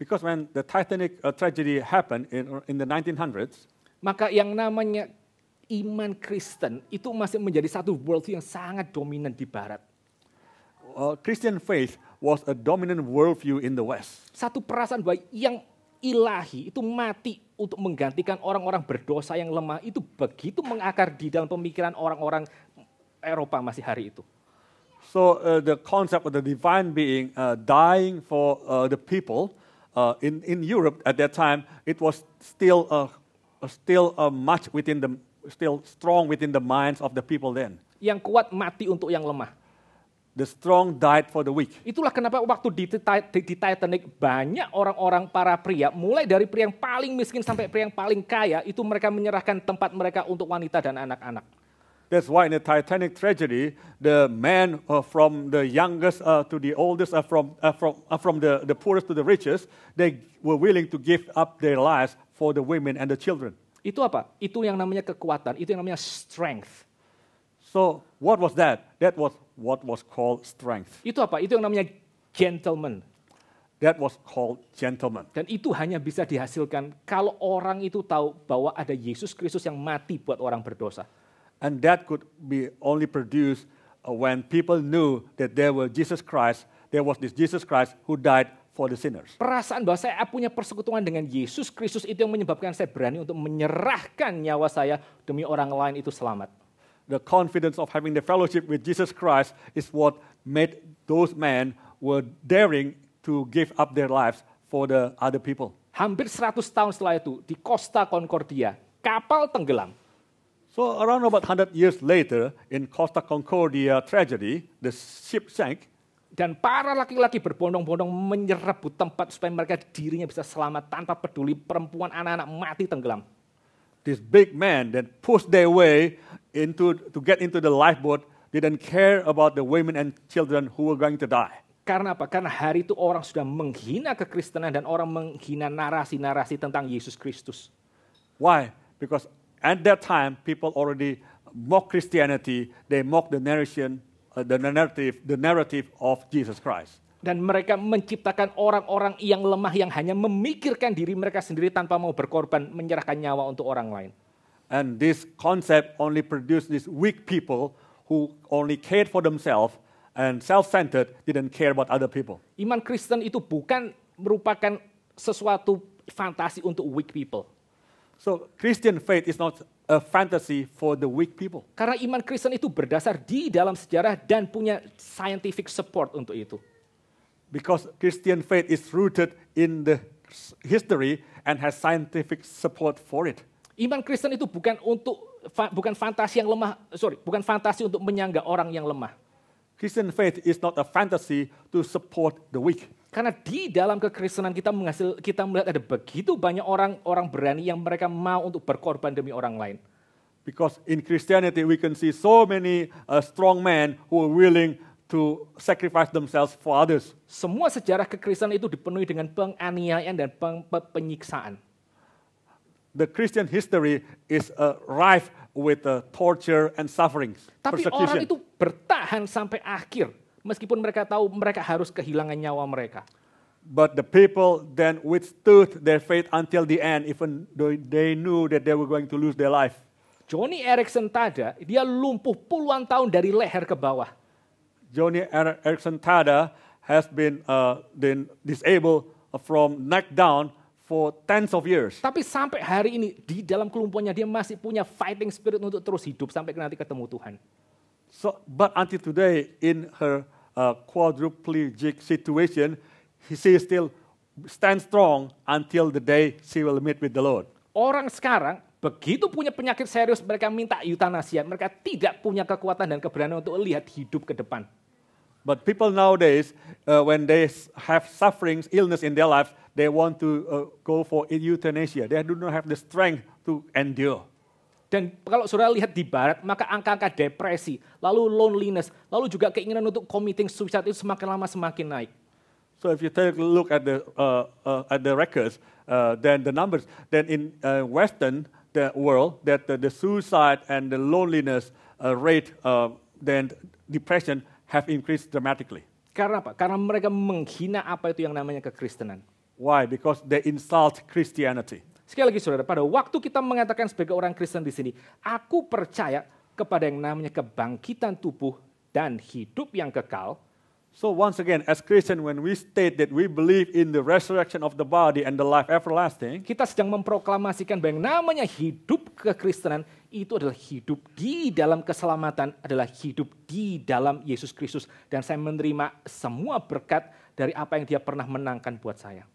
Because when the Titanic uh, tragedy happened in, in the 1900s, maka yang namanya iman Kristen itu masih menjadi satu worldview yang sangat dominan di Barat. Uh, Christian faith was a dominant worldview in the West. Satu perasaan bahwa yang ilahi itu mati untuk menggantikan orang-orang berdosa yang lemah itu begitu mengakar di dalam pemikiran orang-orang Eropa masih hari itu. So uh, the concept of the divine being uh, dying for uh, the people uh, in in Europe at that time it was still uh, still uh, much within the still strong within the minds of the people then. Yang kuat mati untuk yang lemah. The strong died for the weak. Itulah kenapa waktu di, Titanic banyak orang-orang para pria, mulai dari pria yang paling miskin sampai pria yang paling kaya, itu mereka menyerahkan tempat mereka untuk wanita dan anak-anak. That's why in the Titanic tragedy, the men uh, from the youngest uh, to the oldest, uh, from, uh, from, uh, from the, the poorest to the richest, they were willing to give up their lives for the women and the children. Itu apa? Itu yang namanya kekuatan, itu yang namanya strength. So, what was that? That was what was called strength. Itu apa? Itu yang namanya gentleman. That was called gentleman. Dan itu hanya bisa dihasilkan kalau orang itu tahu bahwa ada Yesus Kristus yang mati buat orang berdosa. And that could be only produced uh, when people knew that there was Jesus Christ, there was this Jesus Christ who died for the sinners. Perasaan bahwa saya punya persekutuan dengan Yesus Kristus itu yang menyebabkan saya berani untuk menyerahkan nyawa saya demi orang lain itu selamat. The confidence of having the fellowship with Jesus Christ is what made those men were daring to give up their lives for the other people. Hampir 100 tahun setelah itu di Costa Concordia, kapal tenggelam. So around about 100 years later in Costa Concordia tragedy, the ship sank. Dan para laki-laki berbondong-bondong menyerbu tempat supaya mereka dirinya bisa selamat tanpa peduli perempuan anak-anak mati tenggelam. These big men that pushed their way into to get into the lifeboat didn't care about the women and children who were going to die. Karena apa? Karena hari itu orang sudah menghina kekristenan dan orang menghina narasi-narasi tentang Yesus Kristus. Why? Because at that time people already mock Christianity, they mock the narration Uh, the narrative the narrative of Jesus Christ. Dan mereka menciptakan orang-orang yang lemah yang hanya memikirkan diri mereka sendiri tanpa mau berkorban menyerahkan nyawa untuk orang lain. And this concept only produced these weak people who only cared for themselves and self-centered, didn't care about other people. Iman Kristen itu bukan merupakan sesuatu fantasi untuk weak people. So Christian faith is not a fantasy for the weak people. Karena iman Kristen itu berdasar di dalam sejarah dan punya scientific support untuk itu. Because Christian faith is rooted in the history and has scientific support for it. Iman Kristen itu bukan untuk bukan fantasi yang lemah, sorry, bukan fantasi untuk menyangga orang yang lemah. Christian faith is not a fantasy to support the weak. Karena di dalam kekristenan kita menghasil kita melihat ada begitu banyak orang orang berani yang mereka mau untuk berkorban demi orang lain. Because in Christianity we can see so many uh, strong men who are willing to sacrifice themselves for others. Semua sejarah kekristenan itu dipenuhi dengan penganiayaan dan peng, penyiksaan. The Christian history is uh, rife with uh, torture and sufferings. Tapi orang itu bertahan sampai akhir meskipun mereka tahu mereka harus kehilangan nyawa mereka. But the people then withstood their faith until the end, even though they knew that they were going to lose their life. Johnny Erickson Tada, dia lumpuh puluhan tahun dari leher ke bawah. Johnny er Erickson Tada has been, uh, been disabled from neck down for tens of years. Tapi sampai hari ini di dalam kelumpuhannya dia masih punya fighting spirit untuk terus hidup sampai nanti ketemu Tuhan. So, but until today in her uh, quadriplegic situation, she still stand strong until the day she will meet with the Lord. Orang sekarang begitu punya penyakit serius mereka minta euthanasia, mereka tidak punya kekuatan dan keberanian untuk lihat hidup ke depan. But people nowadays, uh, when they have sufferings, illness in their life, they want to uh, go for euthanasia. They do not have the strength to endure. Dan kalau saudara lihat di barat, maka angka-angka depresi, lalu loneliness, lalu juga keinginan untuk committing suicide itu semakin lama semakin naik. So if you take a look at the uh, uh, at the records, uh, then the numbers, then in uh, Western the world, that the, the suicide and the loneliness uh, rate, uh, then depression have increased dramatically. Karena apa? Karena mereka menghina apa itu yang namanya kekristenan. Why? Because they insult Christianity. Sekali lagi saudara, pada waktu kita mengatakan sebagai orang Kristen di sini, aku percaya kepada yang namanya kebangkitan tubuh dan hidup yang kekal. So once again, as Christian, when we state that we believe in the resurrection of the body and the life everlasting, kita sedang memproklamasikan bahwa yang namanya hidup kekristenan itu adalah hidup di dalam keselamatan, adalah hidup di dalam Yesus Kristus. Dan saya menerima semua berkat dari apa yang dia pernah menangkan buat saya.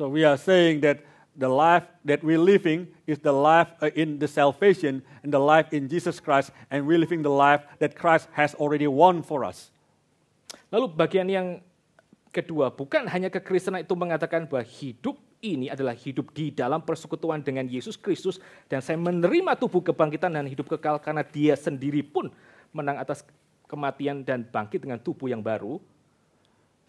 So we are saying that the life that we living is the life uh, in the salvation and the life in Jesus Christ, and we living the life that Christ has already won for us. Lalu bagian yang kedua, bukan hanya kekristenan itu mengatakan bahwa hidup ini adalah hidup di dalam persekutuan dengan Yesus Kristus dan saya menerima tubuh kebangkitan dan hidup kekal karena dia sendiri pun menang atas kematian dan bangkit dengan tubuh yang baru.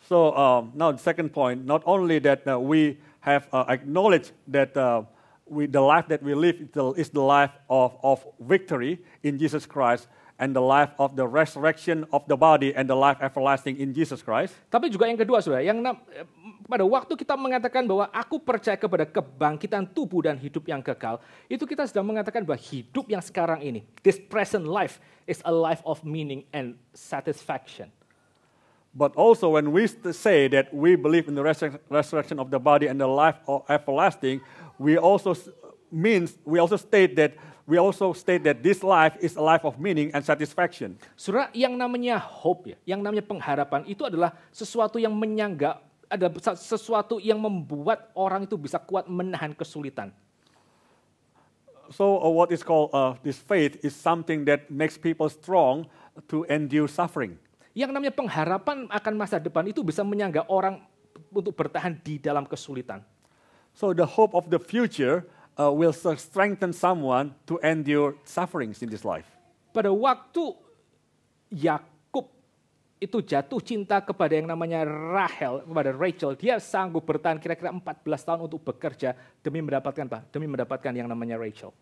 So um, now the second point, not only that uh, we have uh, acknowledged that uh, we, the life that we live is the, is the life of, of victory in Jesus Christ and the life of the resurrection of the body and the life everlasting in Jesus Christ. Tapi juga yang kedua Saudara, yang eh, pada waktu kita mengatakan bahwa aku percaya kepada kebangkitan tubuh dan hidup yang kekal, itu kita sedang mengatakan bahwa hidup yang sekarang ini, this present life is a life of meaning and satisfaction. But also, when we say that we believe in the resur- resurrection of the body and the life everlasting, we also means we also state that we also state that this life is a life of meaning and satisfaction. Surah yang namanya hope ya, yang namanya pengharapan itu adalah sesuatu yang menyangga, ada sesuatu yang membuat orang itu bisa kuat menahan kesulitan. So uh, what is called uh, this faith is something that makes people strong to endure suffering. Yang namanya pengharapan akan masa depan itu bisa menyangga orang untuk bertahan di dalam kesulitan. So the hope of the future uh, will strengthen someone to endure sufferings in this life. Pada waktu Yakub itu jatuh cinta kepada yang namanya Rahel, kepada Rachel, dia sanggup bertahan kira-kira 14 tahun untuk bekerja demi mendapatkan apa? Demi mendapatkan yang namanya Rachel.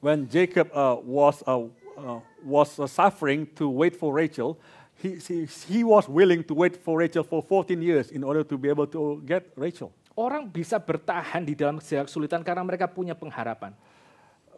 When Jacob uh, was uh, uh, was uh, suffering to wait for Rachel, He, he, he was willing to wait for Rachel for 14 years in order to be able to get Rachel. Orang bisa bertahan di dalam kesulitan karena mereka punya pengharapan.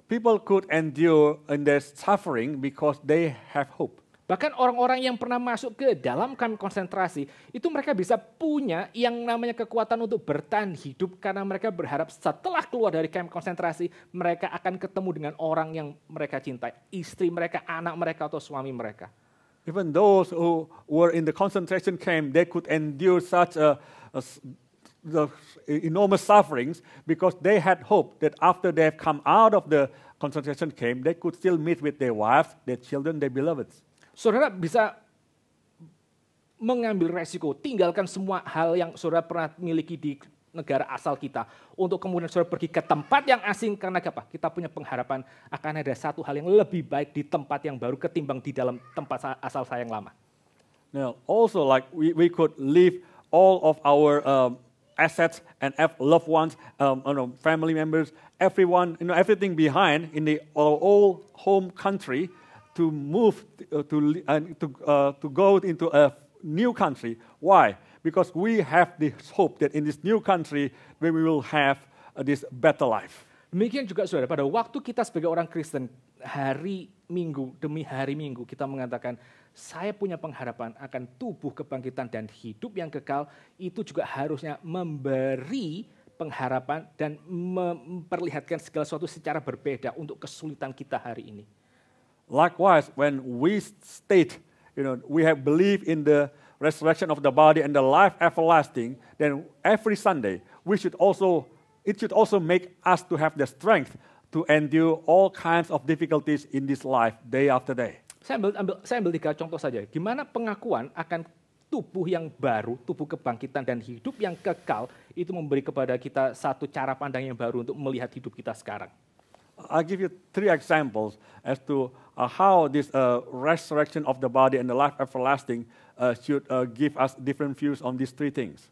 People could endure in their suffering because they have hope. Bahkan orang-orang yang pernah masuk ke dalam kamp konsentrasi, itu mereka bisa punya yang namanya kekuatan untuk bertahan hidup karena mereka berharap setelah keluar dari kamp konsentrasi, mereka akan ketemu dengan orang yang mereka cintai, istri mereka, anak mereka, atau suami mereka. Even those who were in the concentration camp, they could endure such a, a the enormous sufferings because they had hope that after they have come out of the concentration camp, they could still meet with their wives, their children, their beloveds. Saudara bisa mengambil resiko, tinggalkan semua hal yang saudara pernah miliki di negara asal kita. Untuk kemudian saudara pergi ke tempat yang asing karena apa? Kita punya pengharapan akan ada satu hal yang lebih baik di tempat yang baru ketimbang di dalam tempat asal saya yang lama. Now, also like we, we could leave all of our um, assets and loved ones, um, you know, family members, everyone, you know, everything behind in the our old home country to move uh, to uh, to uh, to go into a new country. Why? because we have this hope that in this new country we will have uh, this better life. Demikian juga saudara, pada waktu kita sebagai orang Kristen, hari Minggu demi hari Minggu kita mengatakan, saya punya pengharapan akan tubuh kebangkitan dan hidup yang kekal, itu juga harusnya memberi pengharapan dan memperlihatkan segala sesuatu secara berbeda untuk kesulitan kita hari ini. Likewise, when we state, you know, we have believe in the resurrection of the body and the life everlasting, then every Sunday we should also it should also make us to have the strength to endure all kinds of difficulties in this life day after day. Saya ambil, ambil, saya ambil tiga contoh saja. Gimana pengakuan akan tubuh yang baru, tubuh kebangkitan dan hidup yang kekal itu memberi kepada kita satu cara pandang yang baru untuk melihat hidup kita sekarang. I give you three examples as to uh, how this uh, resurrection of the body and the life everlasting uh, should uh, give us different views on these three things.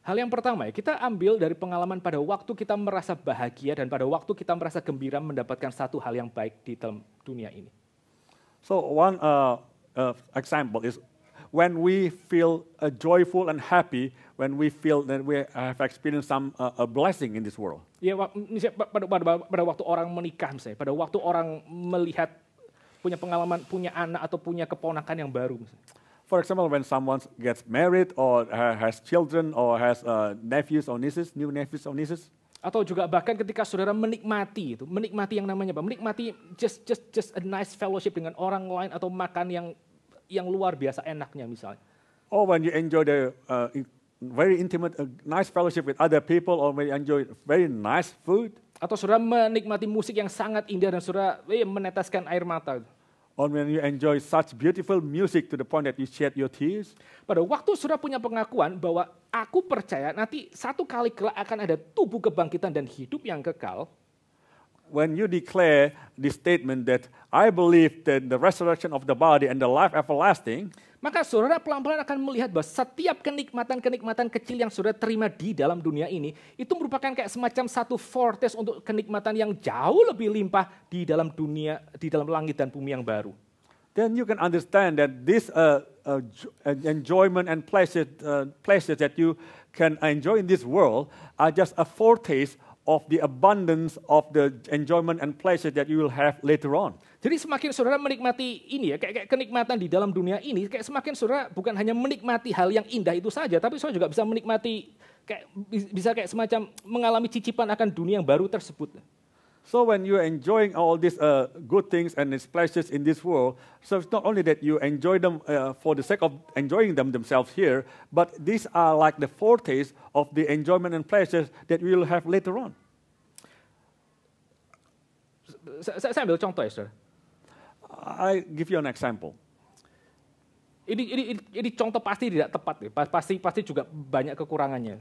Hal yang pertama ya, kita ambil dari pengalaman pada waktu kita merasa bahagia dan pada waktu kita merasa gembira mendapatkan satu hal yang baik di dalam dunia ini. So one uh, uh, example is when we feel uh, joyful and happy when we feel that we have experienced some uh, a blessing in this world. Ya, misalnya pada, pada, pada waktu orang menikah misalnya, pada waktu orang melihat punya pengalaman, punya anak atau punya keponakan yang baru misalnya for example, when someone gets married or has children or has uh, nephews or nieces, new nephews or nieces. Atau juga bahkan ketika saudara menikmati itu, menikmati yang namanya apa? Menikmati just just just a nice fellowship dengan orang lain atau makan yang yang luar biasa enaknya misalnya. Or when you enjoy the uh, very intimate, uh, nice fellowship with other people, or when you enjoy very nice food. Atau saudara menikmati musik yang sangat indah dan saudara eh, meneteskan air mata or when you enjoy such beautiful music to the point that you shed your tears. Pada waktu sudah punya pengakuan bahwa aku percaya nanti satu kali kelak akan ada tubuh kebangkitan dan hidup yang kekal. When you declare the statement that I believe that the resurrection of the body and the life everlasting. Maka saudara pelan-pelan akan melihat bahwa setiap kenikmatan-kenikmatan kecil yang saudara terima di dalam dunia ini, itu merupakan kayak semacam satu fortress untuk kenikmatan yang jauh lebih limpah di dalam dunia, di dalam langit dan bumi yang baru. Then you can understand that this uh, uh, uh enjoyment and pleasure, uh, pleasures that you can enjoy in this world are just a foretaste of the abundance of the enjoyment and pleasure that you will have later on. Jadi semakin saudara menikmati ini ya, kayak, kayak kenikmatan di dalam dunia ini, kayak semakin saudara bukan hanya menikmati hal yang indah itu saja, tapi saudara juga bisa menikmati kayak bisa kayak semacam mengalami cicipan akan dunia yang baru tersebut. So when you enjoying all these uh, good things and its pleasures in this world, so it's not only that you enjoy them uh, for the sake of enjoying them themselves here, but these are like the foretaste of the enjoyment and pleasures that we will have later on. saya ambil contoh ya, saudara I give you an example. Ini ini ini contoh pasti tidak tepat ya. Pasti pasti juga banyak kekurangannya.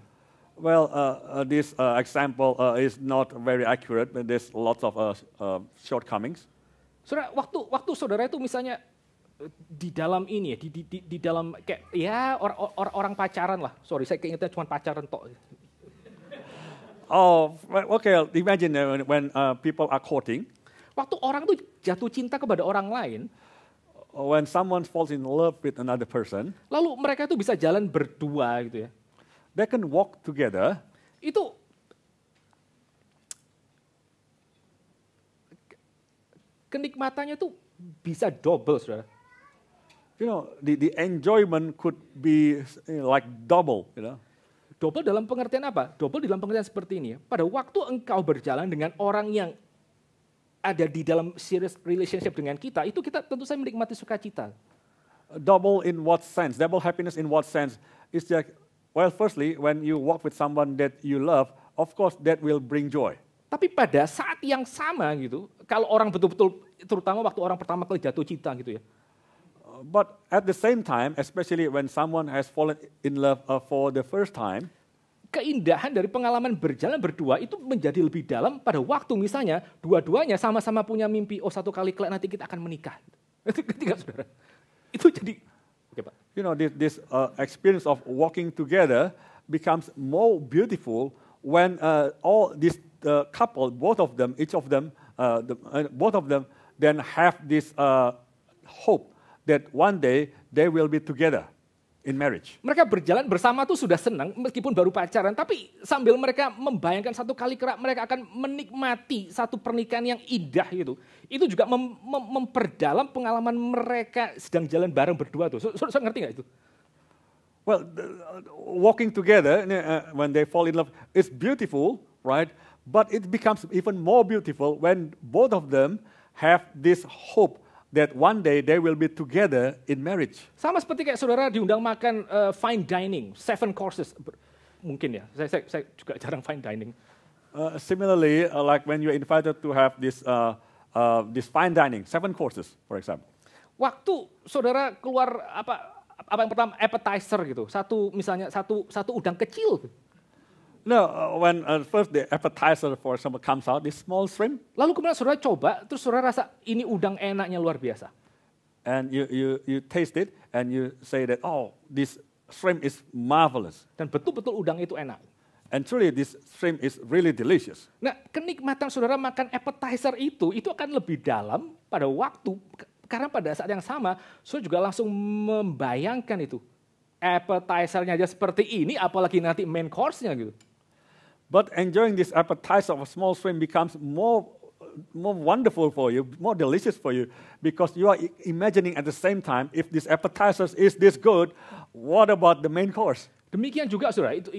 Well, uh, uh, this uh, example uh, is not very accurate, but there's lots of uh, uh shortcomings. Saudara, waktu waktu saudara itu misalnya uh, di dalam ini ya, di di di, dalam kayak ya orang or, or, orang pacaran lah. Sorry, saya keingetnya cuma pacaran tok. Oh, okay. Imagine when, when uh, people are courting. Waktu orang tuh jatuh cinta kepada orang lain, when someone falls in love with another person, lalu mereka itu bisa jalan berdua gitu ya. They can walk together. Itu kenikmatannya tuh bisa double, saudara. You know, the, the enjoyment could be like double, you know. Double dalam pengertian apa? Double dalam pengertian seperti ini ya. Pada waktu engkau berjalan dengan orang yang ada di dalam serious relationship dengan kita, itu kita tentu saja menikmati sukacita. Double in what sense? Double happiness in what sense? It's just, well, firstly, when you walk with someone that you love, of course that will bring joy. Tapi pada saat yang sama gitu, kalau orang betul-betul, terutama waktu orang pertama kali jatuh cinta gitu ya. But at the same time, especially when someone has fallen in love uh, for the first time, keindahan dari pengalaman berjalan berdua itu menjadi lebih dalam pada waktu misalnya dua-duanya sama-sama punya mimpi oh satu kali kelak nanti kita akan menikah itu ketika saudara itu jadi okay, pak you know this, this uh, experience of walking together becomes more beautiful when uh, all this uh, couple both of them each of them uh, the, uh, both of them then have this uh, hope that one day they will be together in marriage. Mereka berjalan bersama tuh sudah senang meskipun baru pacaran, tapi sambil mereka membayangkan satu kali kerak mereka akan menikmati satu pernikahan yang indah gitu. Itu juga mem mem memperdalam pengalaman mereka sedang jalan bareng berdua tuh. So, so, so ngerti nggak itu? Well, the, uh, walking together uh, when they fall in love is beautiful, right? But it becomes even more beautiful when both of them have this hope that one day they will be together in marriage. Sama seperti kayak saudara diundang makan uh, fine dining, seven courses. Mungkin ya, saya, saya, saya juga jarang fine dining. Uh, similarly, uh, like when you're invited to have this, uh, uh, this fine dining, seven courses, for example. Waktu saudara keluar apa apa yang pertama appetizer gitu, satu misalnya satu satu udang kecil. No, uh, when uh, first the appetizer for some comes out, this small shrimp. Lalu kemudian saudara coba, terus saudara rasa ini udang enaknya luar biasa. And you you you taste it and you say that oh this shrimp is marvelous. Dan betul-betul udang itu enak. And truly this shrimp is really delicious. Nah, kenikmatan saudara makan appetizer itu itu akan lebih dalam pada waktu karena pada saat yang sama saudara juga langsung membayangkan itu appetizernya aja seperti ini apalagi nanti main course-nya gitu. But enjoying this appetizer of a small swim becomes more, more wonderful for you, more delicious for you, because you are imagining at the same time, if this appetizer is this good, what about the main course? Demikian juga saudara, itu,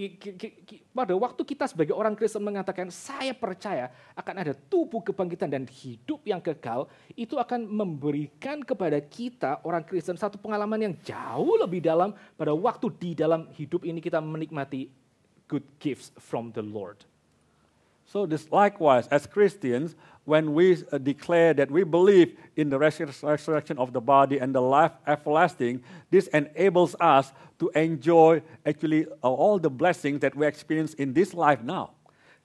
pada waktu kita sebagai orang Kristen mengatakan saya percaya akan ada tubuh kebangkitan dan hidup yang kekal, itu akan memberikan kepada kita orang Kristen satu pengalaman yang jauh lebih dalam pada waktu di dalam hidup ini kita menikmati good gifts from the Lord. So, this likewise, as Christians, when we uh, declare that we believe in the resurrection of the body and the life everlasting, this enables us to enjoy actually uh, all the blessings that we experience in this life now.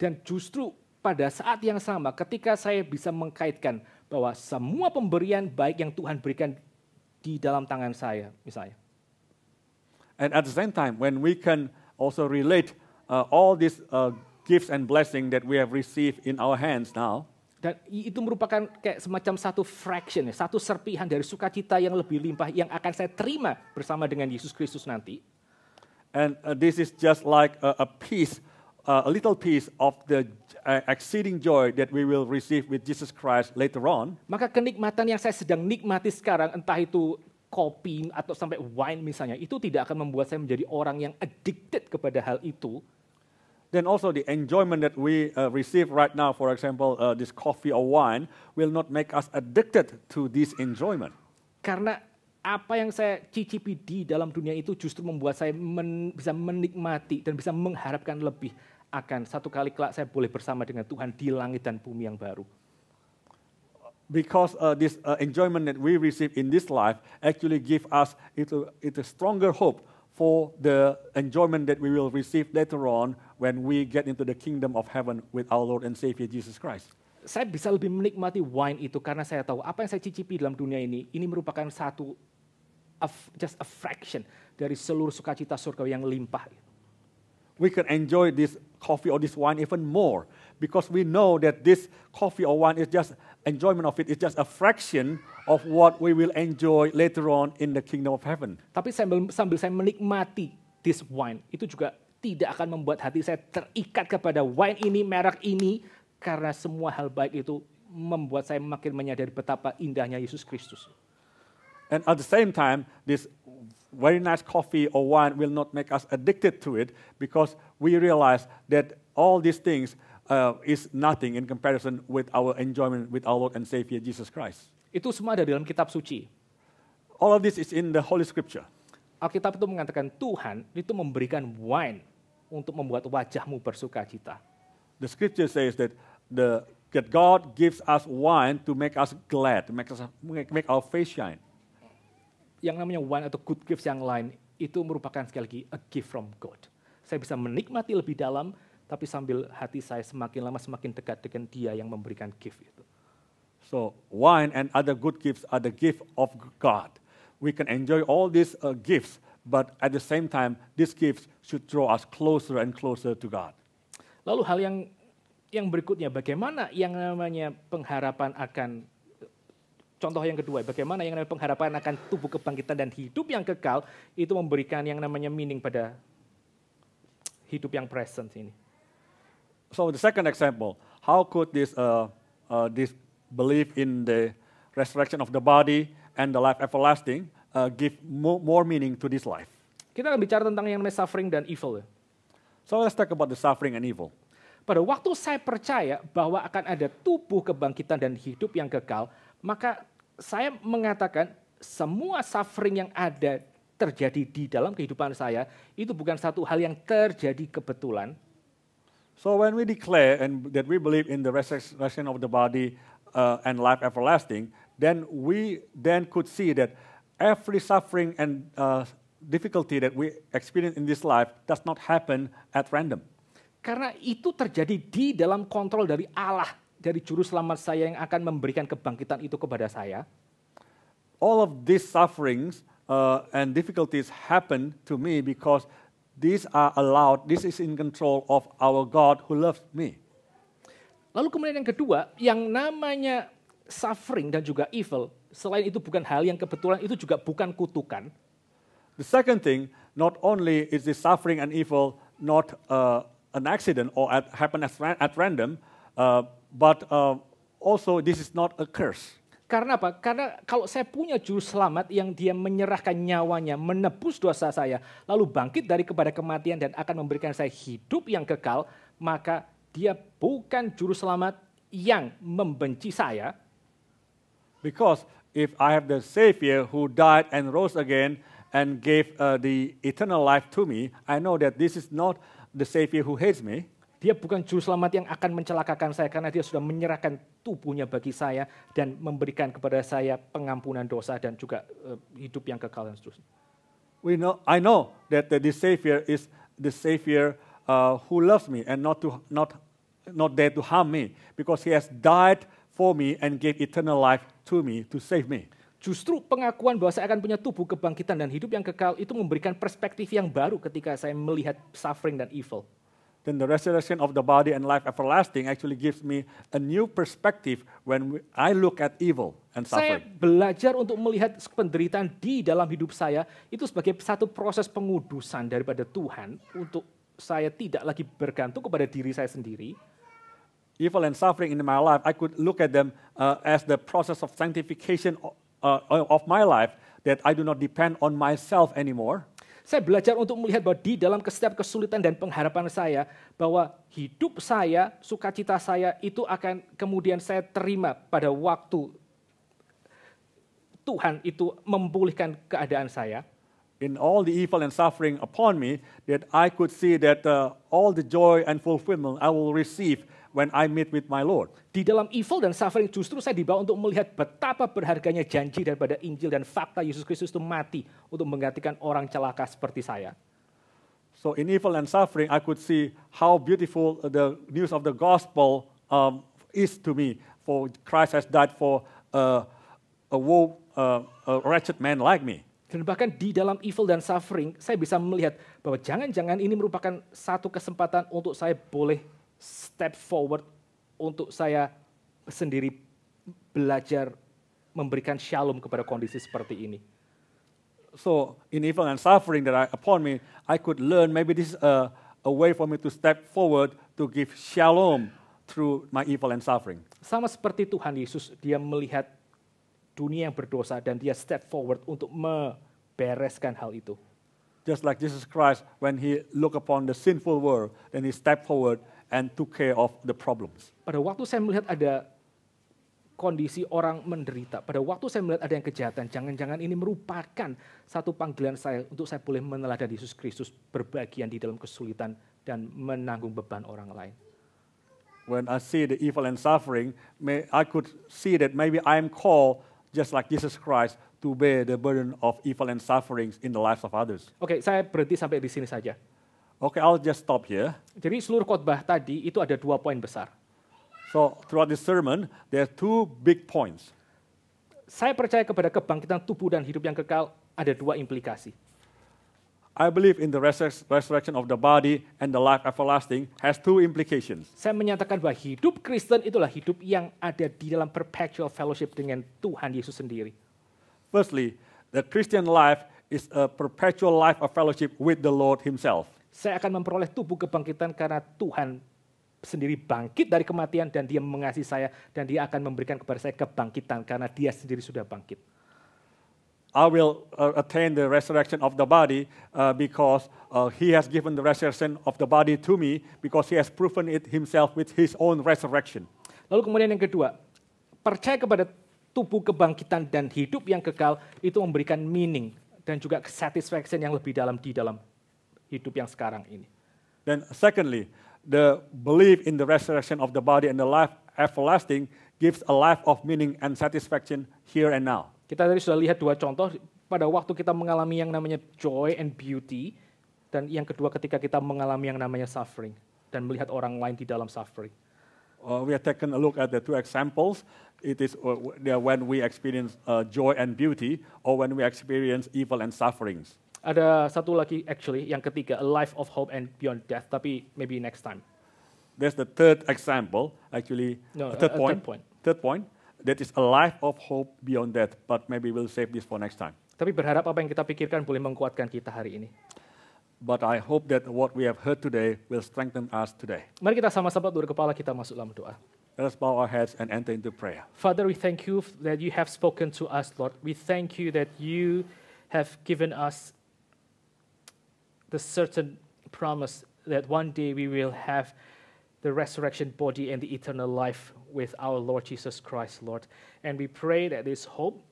Dan justru pada saat yang sama, ketika saya bisa mengkaitkan bahwa semua pemberian baik yang Tuhan berikan di dalam tangan saya, misalnya. And at the same time, when we can also relate uh, all these uh, gifts and blessing that we have received in our hands now. Dan itu merupakan kayak semacam satu fraction, ya, satu serpihan dari sukacita yang lebih limpah yang akan saya terima bersama dengan Yesus Kristus nanti. And uh, this is just like a, a piece, uh, a little piece of the uh, exceeding joy that we will receive with Jesus Christ later on. Maka kenikmatan yang saya sedang nikmati sekarang, entah itu kopi atau sampai wine misalnya itu tidak akan membuat saya menjadi orang yang addicted kepada hal itu. Then also the enjoyment that we uh, receive right now, for example, uh, this coffee or wine, will not make us addicted to this enjoyment. Karena apa yang saya cicipi di dalam dunia itu justru membuat saya men, bisa menikmati dan bisa mengharapkan lebih akan satu kali kelak saya boleh bersama dengan Tuhan di langit dan bumi yang baru because uh, this uh, enjoyment that we receive in this life actually give us it's a, it's a stronger hope for the enjoyment that we will receive later on when we get into the kingdom of heaven with our Lord and Savior Jesus Christ. Saya bisa lebih menikmati wine itu karena saya tahu apa yang saya cicipi dalam dunia ini ini merupakan satu just a fraction dari seluruh sukacita surga yang limpah. We can enjoy this coffee or this wine even more because we know that this coffee or wine is just enjoyment of it is just a fraction of what we will enjoy later on in the kingdom of heaven. Tapi sambil sambil saya menikmati this wine, itu juga tidak akan membuat hati saya terikat kepada wine ini, merek ini karena semua hal baik itu membuat saya makin menyadari betapa indahnya Yesus Kristus. And at the same time, this very nice coffee or wine will not make us addicted to it because we realize that all these things uh, is nothing in comparison with our enjoyment with our Lord and Savior Jesus Christ. Itu semua ada dalam kitab suci. All of this is in the Holy Scripture. Alkitab itu mengatakan Tuhan itu memberikan wine untuk membuat wajahmu bersuka cita. The scripture says that the that God gives us wine to make us glad, to make us make our face shine. Yang namanya wine atau good gifts yang lain itu merupakan sekali lagi a gift from God. Saya bisa menikmati lebih dalam tapi sambil hati saya semakin lama semakin dekat dengan dia yang memberikan gift itu. So wine and other good gifts are the gift of God. We can enjoy all these uh, gifts, but at the same time, these gifts should draw us closer and closer to God. Lalu hal yang yang berikutnya, bagaimana yang namanya pengharapan akan contoh yang kedua, bagaimana yang namanya pengharapan akan tubuh kebangkitan dan hidup yang kekal itu memberikan yang namanya meaning pada hidup yang present ini. So the second example, how could this, uh, uh, this belief in the resurrection of the body and the life everlasting uh, give more, more meaning to this life? Kita akan bicara tentang yang namanya suffering dan evil. Ya. So let's talk about the suffering and evil. Pada waktu saya percaya bahwa akan ada tubuh kebangkitan dan hidup yang kekal, maka saya mengatakan semua suffering yang ada terjadi di dalam kehidupan saya itu bukan satu hal yang terjadi kebetulan, So when we declare and that we believe in the resurrection of the body uh, and life everlasting, then we then could see that every suffering and uh, difficulty that we experience in this life does not happen at random. Karena itu terjadi di dalam kontrol dari Allah, dari juru selamat saya yang akan memberikan kebangkitan itu kepada saya. All of these sufferings uh, and difficulties happen to me because These are allowed. This is in control of our God who loves me. Lalu kemudian yang kedua, yang namanya suffering dan juga evil, selain itu bukan hal yang kebetulan, itu juga bukan kutukan. The second thing, not only is this suffering and evil not uh, an accident or at, happen at, at random, uh, but uh, also this is not a curse. Karena apa? Karena kalau saya punya juru selamat yang dia menyerahkan nyawanya, menebus dosa saya, lalu bangkit dari kepada kematian dan akan memberikan saya hidup yang kekal, maka dia bukan juru selamat yang membenci saya. Because if I have the Savior who died and rose again and gave uh, the eternal life to me, I know that this is not the Savior who hates me. Dia bukan juru selamat yang akan mencelakakan saya karena dia sudah menyerahkan tubuhnya bagi saya dan memberikan kepada saya pengampunan dosa dan juga uh, hidup yang kekal dan seterusnya. We know, I know that the Savior is the Savior uh, who loves me and not to not not there to harm me because He has died for me and gave eternal life to me to save me. Justru pengakuan bahwa saya akan punya tubuh kebangkitan dan hidup yang kekal itu memberikan perspektif yang baru ketika saya melihat suffering dan evil then the resurrection of the body and life everlasting actually gives me a new perspective when I look at evil and suffering. Saya belajar untuk melihat penderitaan di dalam hidup saya itu sebagai satu proses pengudusan daripada Tuhan untuk saya tidak lagi bergantung kepada diri saya sendiri. Evil and suffering in my life, I could look at them uh, as the process of sanctification uh, of my life that I do not depend on myself anymore. Saya belajar untuk melihat bahwa di dalam setiap kesulitan dan pengharapan saya, bahwa hidup saya, sukacita saya itu akan kemudian saya terima pada waktu Tuhan itu memulihkan keadaan saya. in all the evil and suffering upon me, that I could see that uh, all the joy and fulfillment I will receive when I meet with my Lord. Di dalam evil dan suffering justru saya dibawa untuk melihat betapa berharganya janji daripada Injil dan fakta Yesus Kristus itu mati untuk menggantikan orang celaka seperti saya. So in evil and suffering I could see how beautiful the news of the gospel um, is to me for Christ has died for uh, a, a woe a, uh, a wretched man like me. Dan bahkan di dalam evil dan suffering, saya bisa melihat bahwa jangan-jangan ini merupakan satu kesempatan untuk saya boleh step forward untuk saya sendiri belajar memberikan shalom kepada kondisi seperti ini. So in evil and suffering that I, upon me, I could learn maybe this is uh, a, a way for me to step forward to give shalom through my evil and suffering. Sama seperti Tuhan Yesus, dia melihat dunia yang berdosa dan dia step forward untuk membereskan hal itu. Just like Jesus Christ, when he look upon the sinful world, then he step forward and took care of the problems. Pada waktu saya melihat ada kondisi orang menderita, pada waktu saya melihat ada yang kejahatan, jangan-jangan ini merupakan satu panggilan saya untuk saya boleh meneladani Yesus Kristus berbagian di dalam kesulitan dan menanggung beban orang lain. When I see the evil and suffering, may, I could see that maybe I am called just like Jesus Christ to bear the burden of evil and sufferings in the lives of others. Oke, okay, saya berhenti sampai di sini saja. Okay, I'll just stop here. Jadi seluruh khotbah tadi itu ada dua poin besar. So throughout the sermon, there are two big points. Saya percaya kepada kebangkitan tubuh dan hidup yang kekal ada dua implikasi. I believe in the resurrection of the body and the life everlasting has two implications. Saya menyatakan bahwa hidup Kristen itulah hidup yang ada di dalam perpetual fellowship dengan Tuhan Yesus sendiri. Firstly, the Christian life is a perpetual life of fellowship with the Lord himself saya akan memperoleh tubuh kebangkitan karena Tuhan sendiri bangkit dari kematian dan dia mengasihi saya dan dia akan memberikan kepada saya kebangkitan karena dia sendiri sudah bangkit. I will uh, attain the resurrection of the body uh, because uh, he has given the resurrection of the body to me because he has proven it himself with his own resurrection. Lalu kemudian yang kedua, percaya kepada tubuh kebangkitan dan hidup yang kekal itu memberikan meaning dan juga satisfaction yang lebih dalam di dalam hidup yang sekarang ini. Then secondly, the belief in the resurrection of the body and the life everlasting gives a life of meaning and satisfaction here and now. Kita tadi sudah lihat dua contoh pada waktu kita mengalami yang namanya joy and beauty dan yang kedua ketika kita mengalami yang namanya suffering dan melihat orang lain di dalam suffering. Uh, we have taken a look at the two examples. It is uh, when we experience uh, joy and beauty or when we experience evil and sufferings ada satu lagi actually yang ketiga, a life of hope and beyond death, tapi maybe next time. That's the third example, actually. No, third, uh, point, third point. Third point. That is a life of hope beyond death, but maybe we'll save this for next time. Tapi berharap apa yang kita pikirkan boleh menguatkan kita hari ini. But I hope that what we have heard today will strengthen us today. Mari kita sama-sama turun kepala kita masuk dalam doa. Let us bow our heads and enter into prayer. Father, we thank you that you have spoken to us, Lord. We thank you that you have given us the certain promise that one day we will have the resurrection body and the eternal life with our Lord Jesus Christ, Lord. And we pray that this hope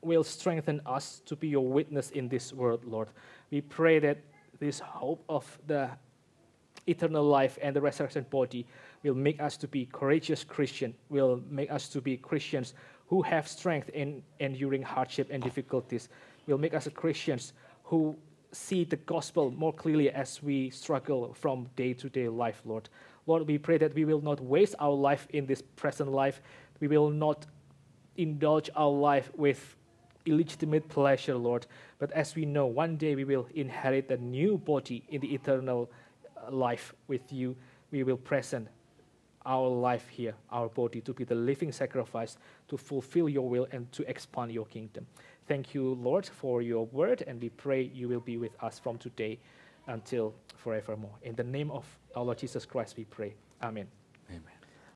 will strengthen us to be your witness in this world, Lord. We pray that this hope of the eternal life and the resurrection body will make us to be courageous Christian, will make us to be Christians who have strength in enduring hardship and difficulties, will make us Christians who see the gospel more clearly as we struggle from day to day life, Lord. Lord, we pray that we will not waste our life in this present life. We will not indulge our life with illegitimate pleasure, Lord. But as we know, one day we will inherit a new body in the eternal uh, life with you. We will present our life here, our body, to be the living sacrifice to fulfill your will and to expand your kingdom. Thank you, Lord, for your word, and we pray you will be with us from today until forevermore. In the name of our Lord Jesus Christ, we pray. Amen.